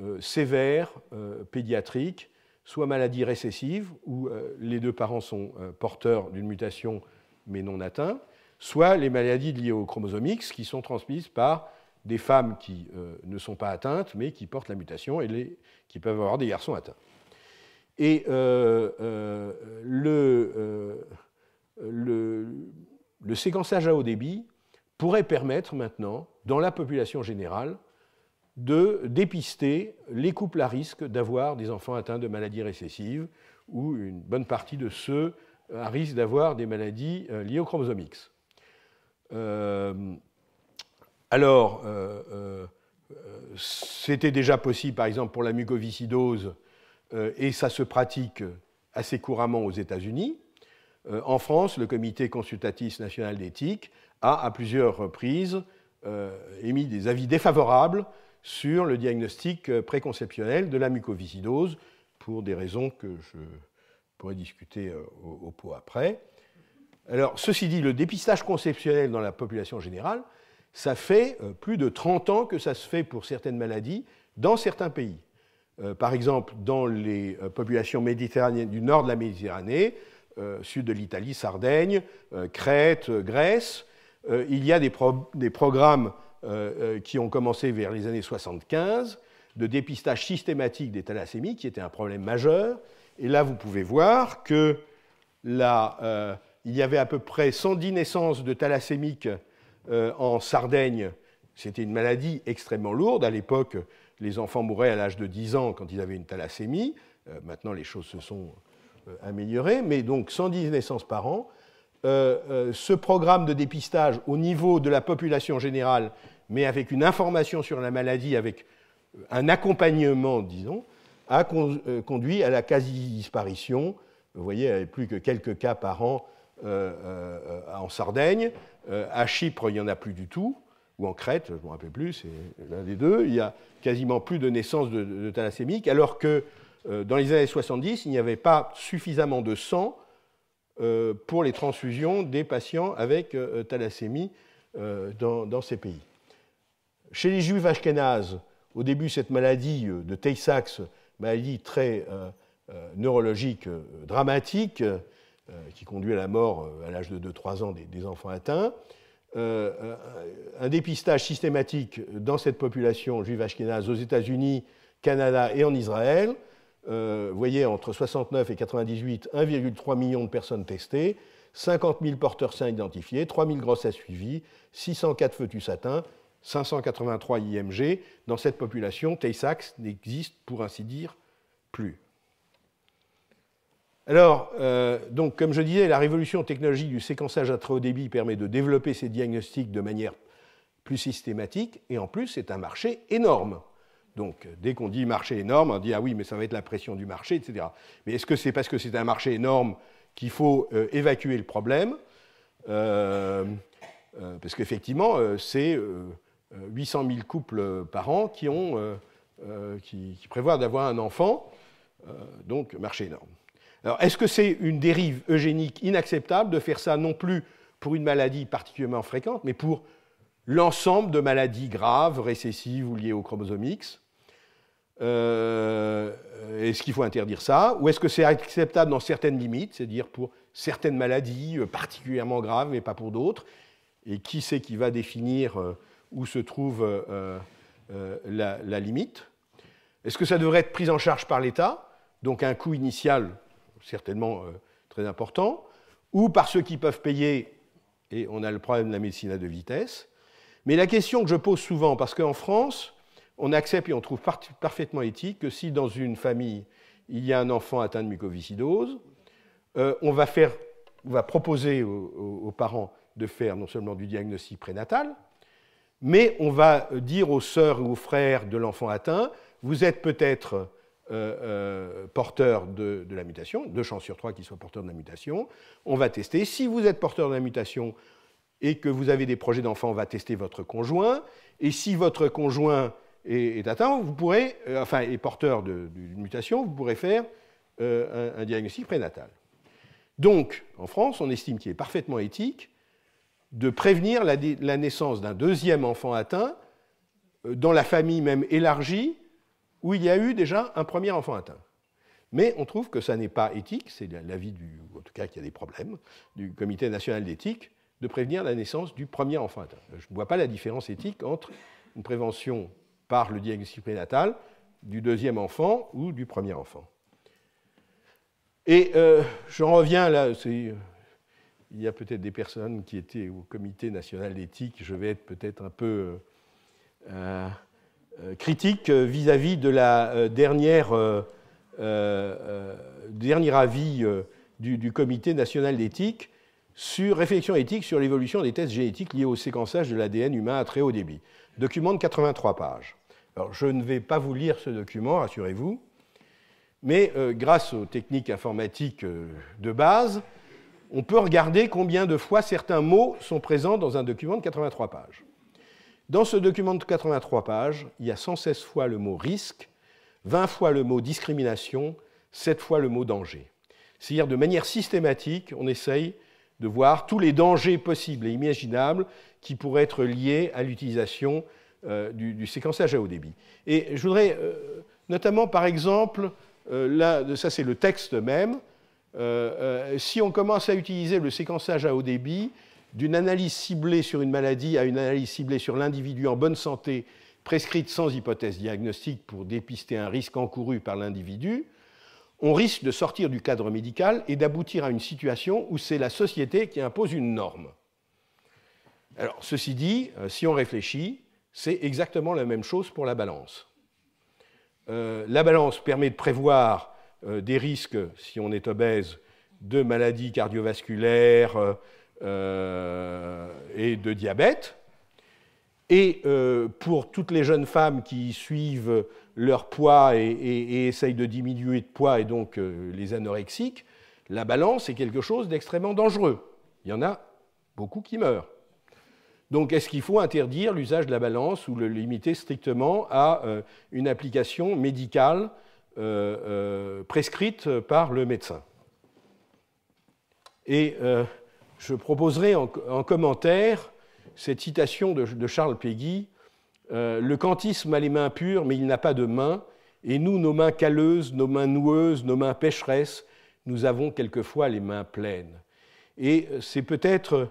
euh, sévères, euh, pédiatriques, soit maladies récessives, où les deux parents sont porteurs d'une mutation mais non atteints, soit les maladies liées au chromosome X qui sont transmises par des femmes qui ne sont pas atteintes mais qui portent la mutation et les, qui peuvent avoir des garçons atteints. Et euh, euh, euh, le, séquençage à haut débit pourrait permettre maintenant, dans la population générale, de dépister les couples à risque d'avoir des enfants atteints de maladies récessives ou une bonne partie de ceux à risque d'avoir des maladies liées au chromosomique. alors, c'était déjà possible, par exemple, pour la mucoviscidose euh, et ça se pratique assez couramment aux États-Unis. Euh, en France, le Comité consultatif national d'éthique a à plusieurs reprises euh, émis des avis défavorables sur le diagnostic préconceptionnel de la mucoviscidose pour des raisons que je pourrais discuter au, au pot après. Alors, ceci dit, le dépistage conceptionnel dans la population générale, ça fait plus de 30 ans que ça se fait pour certaines maladies dans certains pays. Euh, par exemple, dans les euh, populations méditerranéennes du nord de la Méditerranée, euh, sud de l'Italie, Sardaigne, Crète, Grèce, il y a des, programmes qui ont commencé vers les années 75 de dépistage systématique des thalassémies, qui était un problème majeur. Et là, vous pouvez voir que il y avait à peu près 110 naissances de thalassémiques en Sardaigne. C'était une maladie extrêmement lourde. À l'époque, les enfants mouraient à l'âge de 10 ans quand ils avaient une thalassémie. Euh, maintenant, les choses se sont euh, améliorées, mais donc 110 naissances par an. Euh, ce programme de dépistage au niveau de la population générale, mais avec une information sur la maladie, avec un accompagnement, disons, a conduit à la quasi-disparition. Vous voyez, il n'y avait plus que quelques cas par an en Sardaigne. à Chypre, il n'y en a plus du tout ou en Crète, je ne me rappelle plus, c'est l'un des deux, il y a quasiment plus de naissances de, de, thalassémiques, alors que euh, dans les années 70, il n'y avait pas suffisamment de sang euh, pour les transfusions des patients avec euh, thalassémie dans, ces pays. Chez les juifs ashkénazes, au début, cette maladie de tay maladie très neurologique dramatique, qui conduit à la mort à l'âge de 2-3 ans des, enfants atteints, euh, un dépistage systématique dans cette population juive ashkénaze aux États-Unis, Canada et en Israël. Euh, vous voyez, entre 69 et 98, 1,3 million de personnes testées, 50 000 porteurs sains identifiés, 3 000 grossesses suivies, 604 fœtus atteints, 583 IMG. Dans cette population, Tay-Sachs n'existe pour ainsi dire plus. Alors, euh, donc, comme je disais, la révolution technologique du séquençage à très haut débit permet de développer ces diagnostics de manière plus systématique, et en plus, c'est un marché énorme. Donc, dès qu'on dit marché énorme, on dit ah oui, mais ça va être la pression du marché, etc. Mais est-ce que c'est parce que c'est un marché énorme qu'il faut euh, évacuer le problème euh, Parce qu'effectivement, c'est 800 000 couples par an qui, qui prévoient d'avoir un enfant, donc marché énorme. Alors, est-ce que c'est une dérive eugénique inacceptable de faire ça non plus pour une maladie particulièrement fréquente, mais pour l'ensemble de maladies graves, récessives ou liées au chromosome X euh, Est-ce qu'il faut interdire ça Ou est-ce que c'est acceptable dans certaines limites, c'est-à-dire pour certaines maladies euh, particulièrement graves, mais pas pour d'autres Et qui c'est qui va définir euh, où se trouve la, la limite Est-ce que ça devrait être pris en charge par l'État Donc un coût initial certainement euh, très important, ou par ceux qui peuvent payer, et on a le problème de la médecine à deux vitesses. Mais la question que je pose souvent, parce qu'en France, on accepte et on trouve parfaitement éthique que si dans une famille, il y a un enfant atteint de mucoviscidose, euh, on, va faire, on va proposer aux, parents de faire non seulement du diagnostic prénatal, mais on va euh, dire aux sœurs ou aux frères de l'enfant atteint, vous êtes peut-être euh, euh, porteur de, la mutation, deux chances sur trois qu'il soit porteur de la mutation. On va tester. Si vous êtes porteur de la mutation et que vous avez des projets d'enfants, on va tester votre conjoint. Et si votre conjoint est, atteint, vous pourrez, euh, enfin, est porteur d'une mutation, vous pourrez faire un, diagnostic prénatal. Donc, en France, on estime qu'il est parfaitement éthique de prévenir la naissance d'un deuxième enfant atteint dans la famille même élargie où il y a eu déjà un premier enfant atteint. Mais on trouve que ça n'est pas éthique, c'est l'avis du, en tout cas qu'il y a des problèmes, du Comité national d'éthique, de prévenir la naissance du premier enfant atteint. Je ne vois pas la différence éthique entre une prévention par le diagnostic prénatal du deuxième enfant ou du premier enfant. Et euh, j'en reviens là, il y a peut-être des personnes qui étaient au comité national d'éthique, je vais être peut-être un peu euh, euh, critique euh, vis-à-vis de la euh, dernière, dernier avis du, Comité national d'éthique sur réflexion éthique sur l'évolution des tests génétiques liés au séquençage de l'ADN humain à très haut débit. Document de 83 pages. Alors, je ne vais pas vous lire ce document, rassurez-vous, mais grâce aux techniques informatiques de base, on peut regarder combien de fois certains mots sont présents dans un document de 83 pages. Dans ce document de 83 pages, il y a 116 fois le mot risque, 20 fois le mot discrimination, 7 fois le mot danger. C'est-à-dire de manière systématique, on essaye de voir tous les dangers possibles et imaginables qui pourraient être liés à l'utilisation euh, du, séquençage à haut débit. Et je voudrais euh, notamment, par exemple, euh, là, ça c'est le texte même, si on commence à utiliser le séquençage à haut débit, d'une analyse ciblée sur une maladie à une analyse ciblée sur l'individu en bonne santé, prescrite sans hypothèse diagnostique pour dépister un risque encouru par l'individu, on risque de sortir du cadre médical et d'aboutir à une situation où c'est la société qui impose une norme. Alors, ceci dit, euh, si on réfléchit, c'est exactement la même chose pour la balance. Euh, la balance permet de prévoir euh, des risques, si on est obèse, de maladies cardiovasculaires, euh, et de diabète. Et euh, pour toutes les jeunes femmes qui suivent leur poids et, et, essayent de diminuer de poids, et donc euh, les anorexiques, la balance est quelque chose d'extrêmement dangereux. Il y en a beaucoup qui meurent. Donc est-ce qu'il faut interdire l'usage de la balance ou le limiter strictement à une application médicale prescrite par le médecin Et je proposerai en, commentaire cette citation de, Charles Péguy euh, Le kantisme a les mains pures, mais il n'a pas de mains, et nous, nos mains calleuses, nos mains noueuses, nos mains pécheresses, nous avons quelquefois les mains pleines. Et euh, c'est peut-être euh,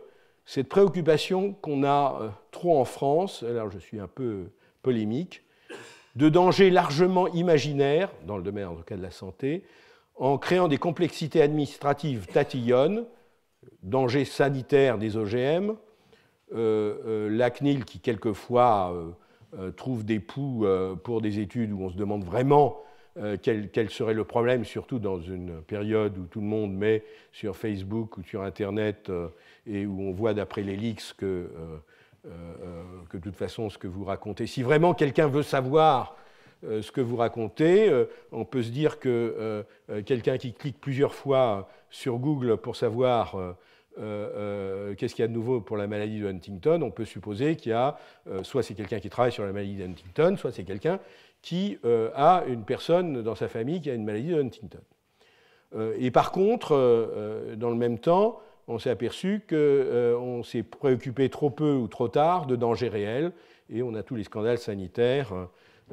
cette préoccupation qu'on a trop en France, alors je suis un peu polémique, de dangers largement imaginaires, dans le domaine en tout cas de la santé, en créant des complexités administratives tatillonnes, danger sanitaire des OGM, euh, euh, la CNIL qui quelquefois euh, euh, trouve des poux pour des études où on se demande vraiment quel, serait le problème, surtout dans une période où tout le monde met sur Facebook ou sur Internet et où on voit d'après les que, que de toute façon ce que vous racontez. Si vraiment quelqu'un veut savoir euh, ce que vous racontez. Euh, on peut se dire que euh, quelqu'un qui clique plusieurs fois sur Google pour savoir qu'est-ce qu'il y a de nouveau pour la maladie de Huntington, on peut supposer qu'il y a soit c'est quelqu'un qui travaille sur la maladie de Huntington, soit c'est quelqu'un qui a une personne dans sa famille qui a une maladie de Huntington. et par contre, dans le même temps, on s'est aperçu qu'on s'est préoccupé trop peu ou trop tard de dangers réels, et on a tous les scandales sanitaires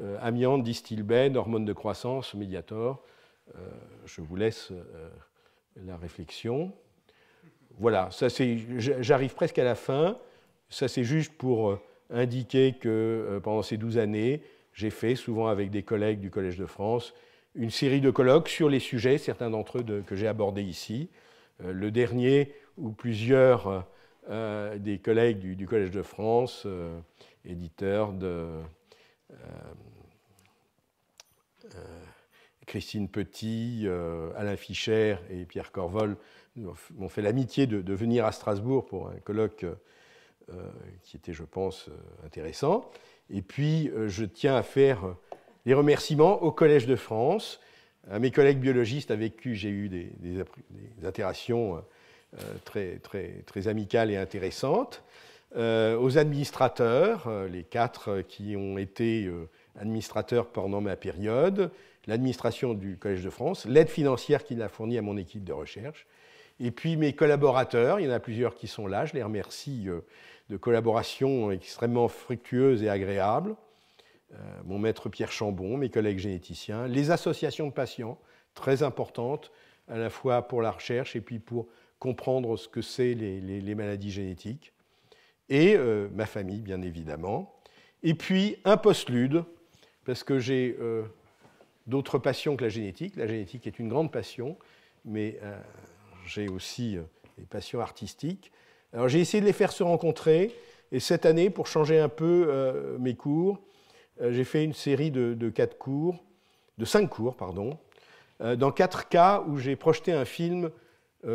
euh, amiante, distilbène, hormone de croissance, médiator. Euh, je vous laisse euh, la réflexion. Voilà, ça c'est, j'arrive presque à la fin. Ça c'est juste pour indiquer que pendant ces 12 années, j'ai fait, souvent avec des collègues du Collège de France, une série de colloques sur les sujets, certains d'entre eux que j'ai abordés ici. le dernier, ou plusieurs des collègues du, Collège de France, éditeurs de, euh, euh, Christine Petit, euh, Alain Fischer et Pierre Corvol m'ont fait l'amitié de, venir à Strasbourg pour un colloque qui était, je pense, intéressant. Et puis, je tiens à faire les remerciements au Collège de France, à mes collègues biologistes avec qui j'ai eu des, des, interactions très, très amicales et intéressantes. Euh, aux administrateurs, euh, les quatre euh, qui ont été administrateurs pendant ma période, l'administration du Collège de France, l'aide financière qu'il a fournie à mon équipe de recherche, et puis mes collaborateurs, il y en a plusieurs qui sont là, je les remercie de collaboration extrêmement fructueuse et agréable, mon maître Pierre Chambon, mes collègues généticiens, les associations de patients, très importantes, à la fois pour la recherche et puis pour comprendre ce que c'est les, les maladies génétiques et euh, ma famille, bien évidemment. Et puis un postlude, parce que j'ai euh, d'autres passions que la génétique. La génétique est une grande passion, mais euh, j'ai aussi des passions artistiques. Alors j'ai essayé de les faire se rencontrer, et cette année, pour changer un peu mes cours, j'ai fait une série de, quatre cours, de cinq cours, pardon, dans quatre cas où j'ai projeté un film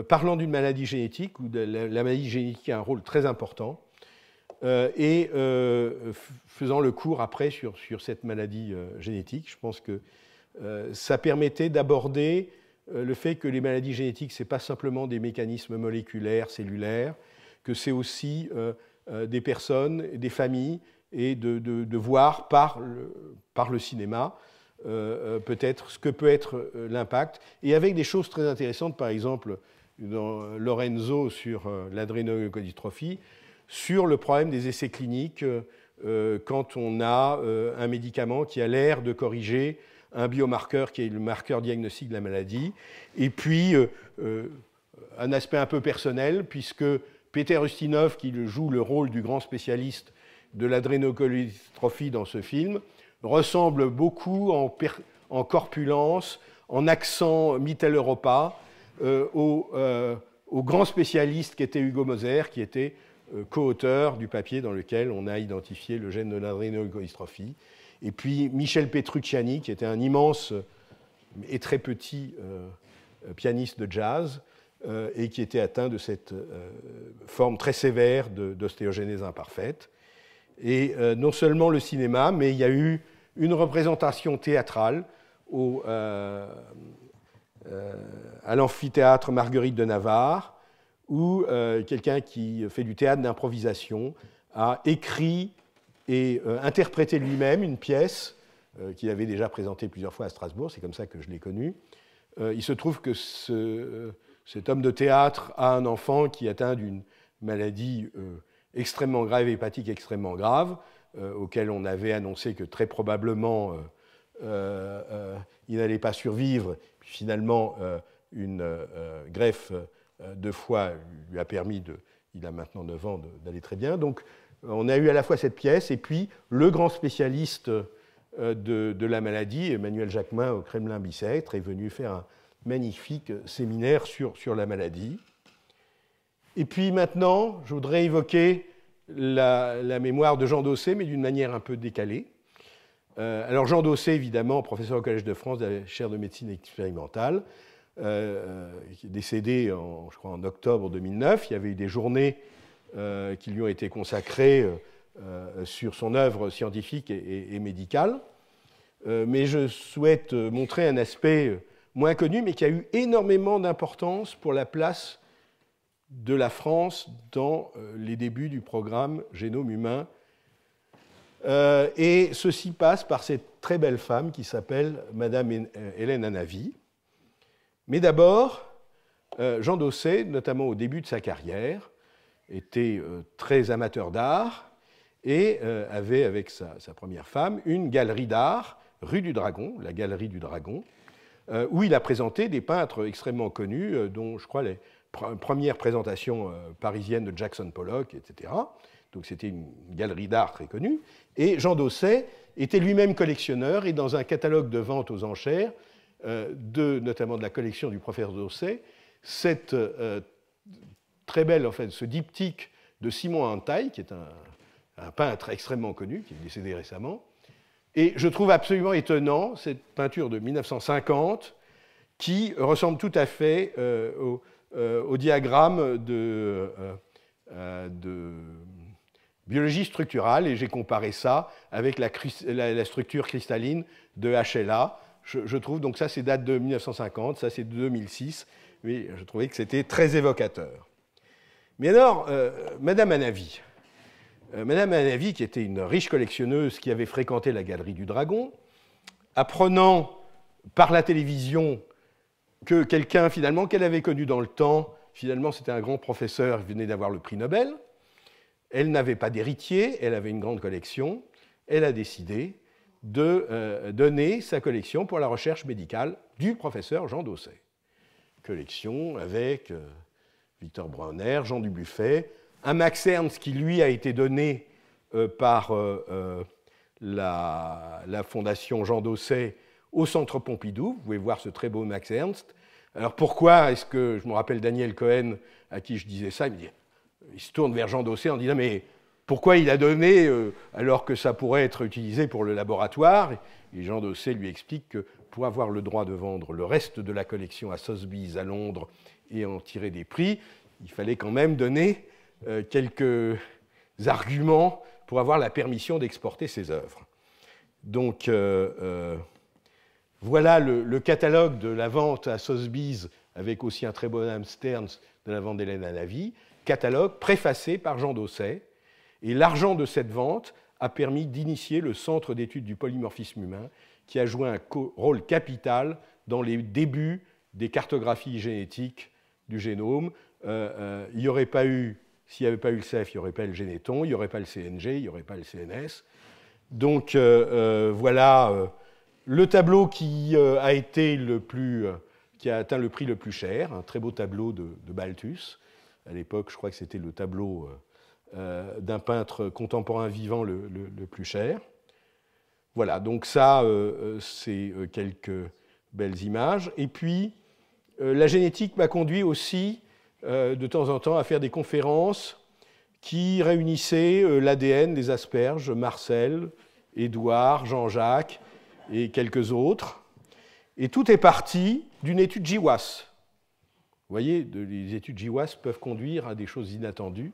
parlant d'une maladie génétique, où la, maladie génétique a un rôle très important, euh, et euh, faisant le cours après sur, sur cette maladie euh, génétique. Je pense que ça permettait d'aborder le fait que les maladies génétiques, ce n'est pas simplement des mécanismes moléculaires, cellulaires, que c'est aussi des personnes, des familles, et de, de, voir par le, par le cinéma peut-être ce que peut être l'impact, et avec des choses très intéressantes, par exemple dans Lorenzo sur l'adrénocodystrophie, sur le problème des essais cliniques euh, euh, quand on a euh, un médicament qui a l'air de corriger un biomarqueur qui est le marqueur diagnostique de la maladie. Et puis, un aspect un peu personnel, puisque Peter Ustinov, qui joue le rôle du grand spécialiste de l'adrénocolystrophie dans ce film, ressemble beaucoup en, corpulence, en accent Mittel-Europa, au, au, grand spécialiste qui était Hugo Moser, qui était euh, co-auteur du papier dans lequel on a identifié le gène de l'adrénogoystrophie. Et puis Michel Petrucciani, qui était un immense et très petit euh, euh, pianiste de jazz, et qui était atteint de cette forme très sévère d'ostéogénèse imparfaite. Et non seulement le cinéma, mais il y a eu une représentation théâtrale au, à l'amphithéâtre Marguerite de Navarre, où euh, quelqu'un qui fait du théâtre d'improvisation a écrit et euh, interprété lui-même une pièce euh, qu'il avait déjà présentée plusieurs fois à Strasbourg, c'est comme ça que je l'ai connu. il se trouve que ce, cet homme de théâtre a un enfant qui atteint d'une maladie extrêmement grave, hépatique extrêmement grave, auquel on avait annoncé que très probablement il n'allait pas survivre. Puis finalement, une greffe euh, deux fois lui a permis il a maintenant 9 ans, d'aller très bien. Donc on a eu à la fois cette pièce et puis le grand spécialiste euh, de, la maladie, Emmanuel Jacquemin au Kremlin-Bicêtre, est venu faire un magnifique séminaire sur, la maladie. Et puis maintenant, je voudrais évoquer la, mémoire de Jean Dossé, mais d'une manière un peu décalée. Euh, alors Jean Dossé, évidemment, professeur au Collège de France de la chaire de médecine expérimentale, euh, euh, est décédé, en, je crois, en octobre 2009. Il y avait eu des journées euh, qui lui ont été consacrées sur son œuvre scientifique et, médicale. mais je souhaite montrer un aspect moins connu, mais qui a eu énormément d'importance pour la place de la France dans les débuts du programme Génome humain. et ceci passe par cette très belle femme qui s'appelle Madame Hélène Anavi, mais d'abord, euh, Jean Dosset, notamment au début de sa carrière, était euh, très amateur d'art et euh, avait avec sa, première femme une galerie d'art rue du Dragon, la galerie du Dragon, où il a présenté des peintres extrêmement connus, dont je crois les premières présentations parisiennes de Jackson Pollock, etc. Donc c'était une galerie d'art très connue. Et Jean Dosset était lui-même collectionneur et dans un catalogue de vente aux enchères, euh, de, notamment de la collection du professeur Dosset, cette euh, très belle, en fait, ce diptyque de Simon Antaille, qui est un, peintre extrêmement connu, qui est décédé récemment. Et je trouve absolument étonnant cette peinture de 1950 qui ressemble tout à fait euh, au, diagramme de, biologie structurale, et j'ai comparé ça avec la, la structure cristalline de HLA, je, trouve, donc ça c'est date de 1950, ça c'est de 2006, mais je trouvais que c'était très évocateur. Mais alors, euh, Madame Anavi, euh, Madame Anavi, qui était une riche collectionneuse qui avait fréquenté la Galerie du Dragon, apprenant par la télévision que quelqu'un finalement qu'elle avait connu dans le temps, finalement c'était un grand professeur, venait d'avoir le prix Nobel, elle n'avait pas d'héritier, elle avait une grande collection, elle a décidé de euh, donner sa collection pour la recherche médicale du professeur Jean Dosset. Collection avec euh, Victor Brunner, Jean Dubuffet, un Max Ernst qui lui a été donné euh, par la, fondation Jean Dosset au centre Pompidou. Vous pouvez voir ce très beau Max Ernst. Alors pourquoi est-ce que je me rappelle Daniel Cohen à qui je disais ça Il il se tourne vers Jean Dosset en disant mais pourquoi il a donné euh, alors que ça pourrait être utilisé pour le laboratoire Et Jean Dosset lui explique que pour avoir le droit de vendre le reste de la collection à Sotheby's à Londres et en tirer des prix, il fallait quand même donner euh, quelques arguments pour avoir la permission d'exporter ses œuvres. Donc euh, voilà le, catalogue de la vente à Sotheby's avec aussi un très bon Sterns de la vente d'Hélène Anavi, catalogue préfacé par Jean Dosset et l'argent de cette vente a permis d'initier le Centre d'études du polymorphisme humain, qui a joué un rôle capital dans les débuts des cartographies génétiques du génome. Euh, euh, il n'y aurait pas eu, s'il n'y avait pas eu le CEF, il n'y aurait pas eu le généton, il n'y aurait pas le CNG, il n'y aurait pas le CNS. Donc euh, voilà le tableau qui a été le plus, qui a atteint le prix le plus cher, un très beau tableau de, de Balthus. À l'époque, je crois que c'était le tableau euh, d'un peintre contemporain vivant le, plus cher. Voilà, donc ça, euh, euh, c'est quelques belles images. Et puis, la génétique m'a conduit aussi, de temps en temps, à faire des conférences qui réunissaient l'ADN des asperges, Marcel, Édouard, Jean-Jacques et quelques autres. Et tout est parti d'une étude GWAS. Vous voyez, les études GWAS peuvent conduire à des choses inattendues.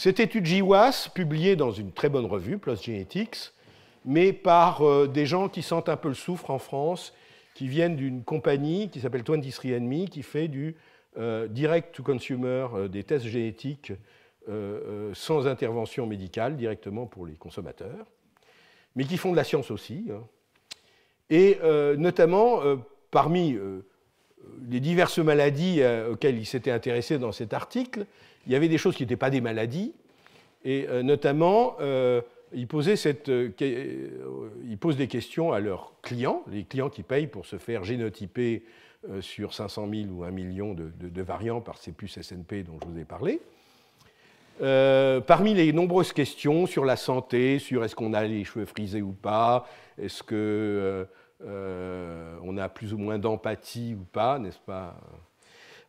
Cette étude GWAS, publiée dans une très bonne revue, Plus Genetics, mais par euh, des gens qui sentent un peu le soufre en France, qui viennent d'une compagnie qui s'appelle 23andMe, qui fait du euh, direct-to-consumer, euh, des tests génétiques sans intervention médicale directement pour les consommateurs, mais qui font de la science aussi. Hein. Et notamment, parmi les diverses maladies euh, auxquelles il s'était intéressé dans cet article, il y avait des choses qui n'étaient pas des maladies, et euh, notamment, euh, il, posait cette, il pose des questions à leurs clients, les clients qui payent pour se faire génotyper sur 500 000 ou 1 million de, variants par ces puces SNP dont je vous ai parlé. parmi les nombreuses questions sur la santé, sur est-ce qu'on a les cheveux frisés ou pas, est-ce que euh, on a plus ou moins d'empathie ou pas, n'est-ce pas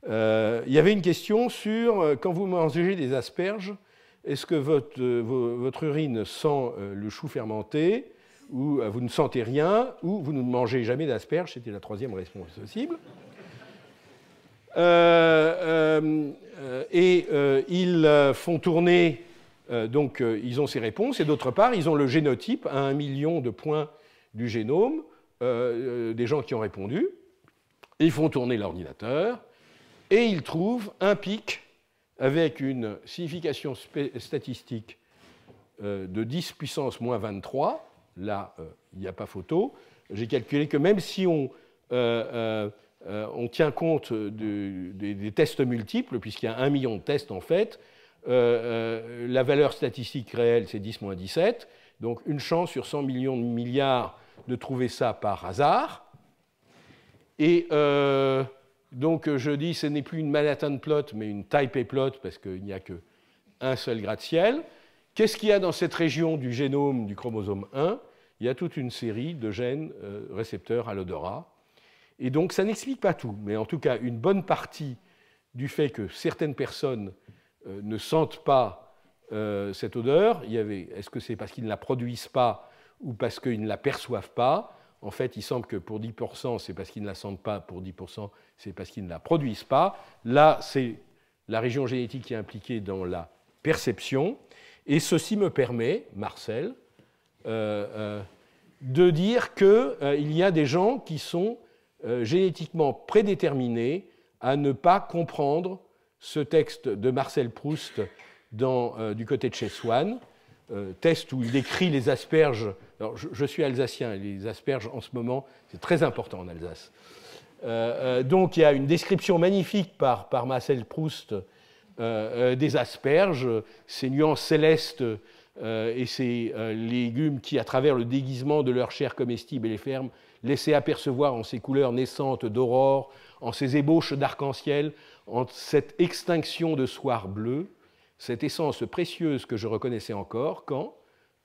euh, Il y avait une question sur euh, quand vous mangez des asperges, est-ce que votre, urine sent le chou fermenté ou vous ne sentez rien, ou vous ne mangez jamais d'asperges, c'était la troisième réponse possible. et ils font tourner, donc ils ont ces réponses, et d'autre part, ils ont le génotype à un million de points du génome, euh, euh, des gens qui ont répondu, ils font tourner l'ordinateur, et ils trouvent un pic avec une signification statistique euh, de 10 puissance moins 23. Là, il n'y a pas photo. J'ai calculé que même si on, tient compte des tests multiples, puisqu'il y a un million de tests en fait, la valeur statistique réelle, c'est 10 moins 17. Donc une chance sur 100 millions de milliards de trouver ça par hasard. Et euh, donc euh, je dis ce n'est plus une Manhattan plot, mais une Taipei plot, parce qu'il n'y a qu'un seul gratte-ciel. Qu'est-ce qu'il y a dans cette région du génome du chromosome 1 Il y a toute une série de gènes euh, récepteurs à l'odorat. Et donc ça n'explique pas tout, mais en tout cas une bonne partie du fait que certaines personnes ne sentent pas cette odeur. avait, est-ce que c'est parce qu'ils ne la produisent pas ou parce qu'ils ne la perçoivent pas. En fait, il semble que pour 10%, c'est parce qu'ils ne la sentent pas, pour 10%, c'est parce qu'ils ne la produisent pas. Là, c'est la région génétique qui est impliquée dans la perception. Et ceci me permet, Marcel, euh, euh, de dire qu'il euh, y a des gens qui sont génétiquement prédéterminés à ne pas comprendre ce texte de Marcel Proust dans, du côté de chez Swann, euh, test où il décrit les asperges. je, suis alsacien les asperges en ce moment, c'est très important en Alsace. Euh, euh, donc il y a une description magnifique par, par Marcel Proust des asperges, ces nuances célestes et ces légumes qui, à travers le déguisement de leur chair comestible et les fermes, laissaient apercevoir en ces couleurs naissantes d'aurore, en ces ébauches d'arc-en-ciel, en cette extinction de soir bleu, cette essence précieuse que je reconnaissais encore quand,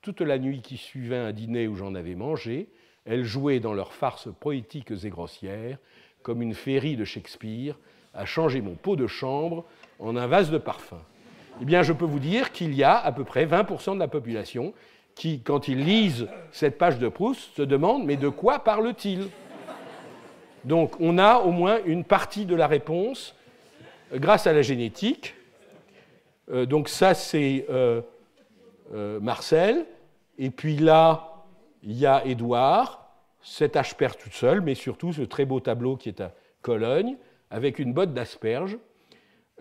toute la nuit qui suivait un dîner où j'en avais mangé, elle jouait dans leurs farces poétiques et grossières, comme une féerie de Shakespeare, à changer mon pot de chambre en un vase de parfum. Eh bien, je peux vous dire qu'il y a à peu près 20% de la population qui, quand ils lisent cette page de Proust, se demandent mais de quoi parle-t-il Donc, on a au moins une partie de la réponse grâce à la génétique, euh, donc ça, c'est euh, euh, Marcel. Et puis là, il y a Édouard, Cet asperge tout seul, mais surtout ce très beau tableau qui est à Cologne, avec une botte d'asperge.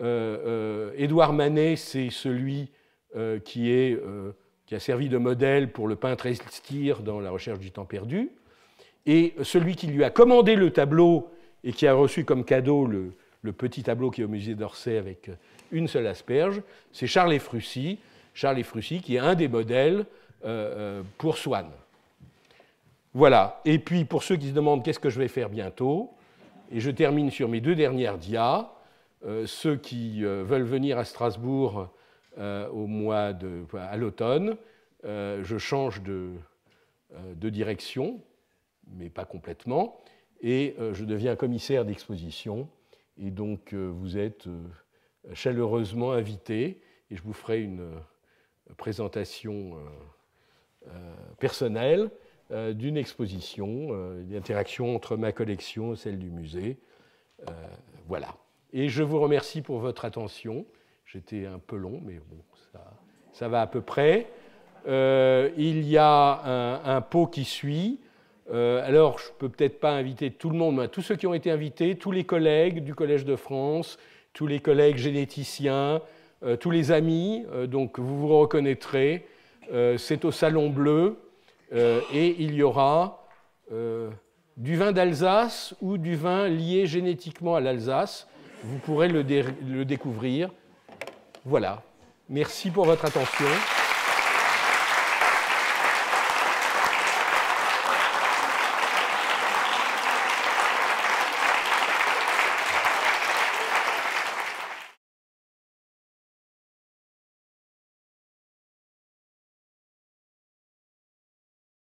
Édouard Manet, c'est celui qui, a servi de modèle pour le peintre Elstir dans La recherche du temps perdu. Et celui qui lui a commandé le tableau et qui a reçu comme cadeau le petit tableau qui est au musée d'Orsay avec une seule asperge, c'est Charles Frussy, Charles qui est un des modèles euh, euh, pour Swann. Voilà, et puis pour ceux qui se demandent qu'est-ce que je vais faire bientôt, et je termine sur mes deux dernières dias, euh, ceux qui veulent venir à Strasbourg au mois de, à l'automne, je change de, direction, mais pas complètement, et je deviens commissaire d'exposition. Et donc, vous êtes chaleureusement invité et je vous ferai une euh, présentation euh, euh, personnelle d'une exposition, une interaction entre ma collection et celle du musée. voilà. Et je vous remercie pour votre attention. J'étais un peu long, mais bon, ça, va à peu près. il y a un, pot qui suit. alors, je ne peux peut-être pas inviter tout le monde, mais tous ceux qui ont été invités, tous les collègues du Collège de France, tous les collègues généticiens, euh, tous les amis, euh, donc vous vous reconnaîtrez. Euh, c'est au Salon Bleu et il y aura du vin d'Alsace ou du vin lié génétiquement à l'Alsace. Vous pourrez le découvrir. Voilà. Merci pour votre attention.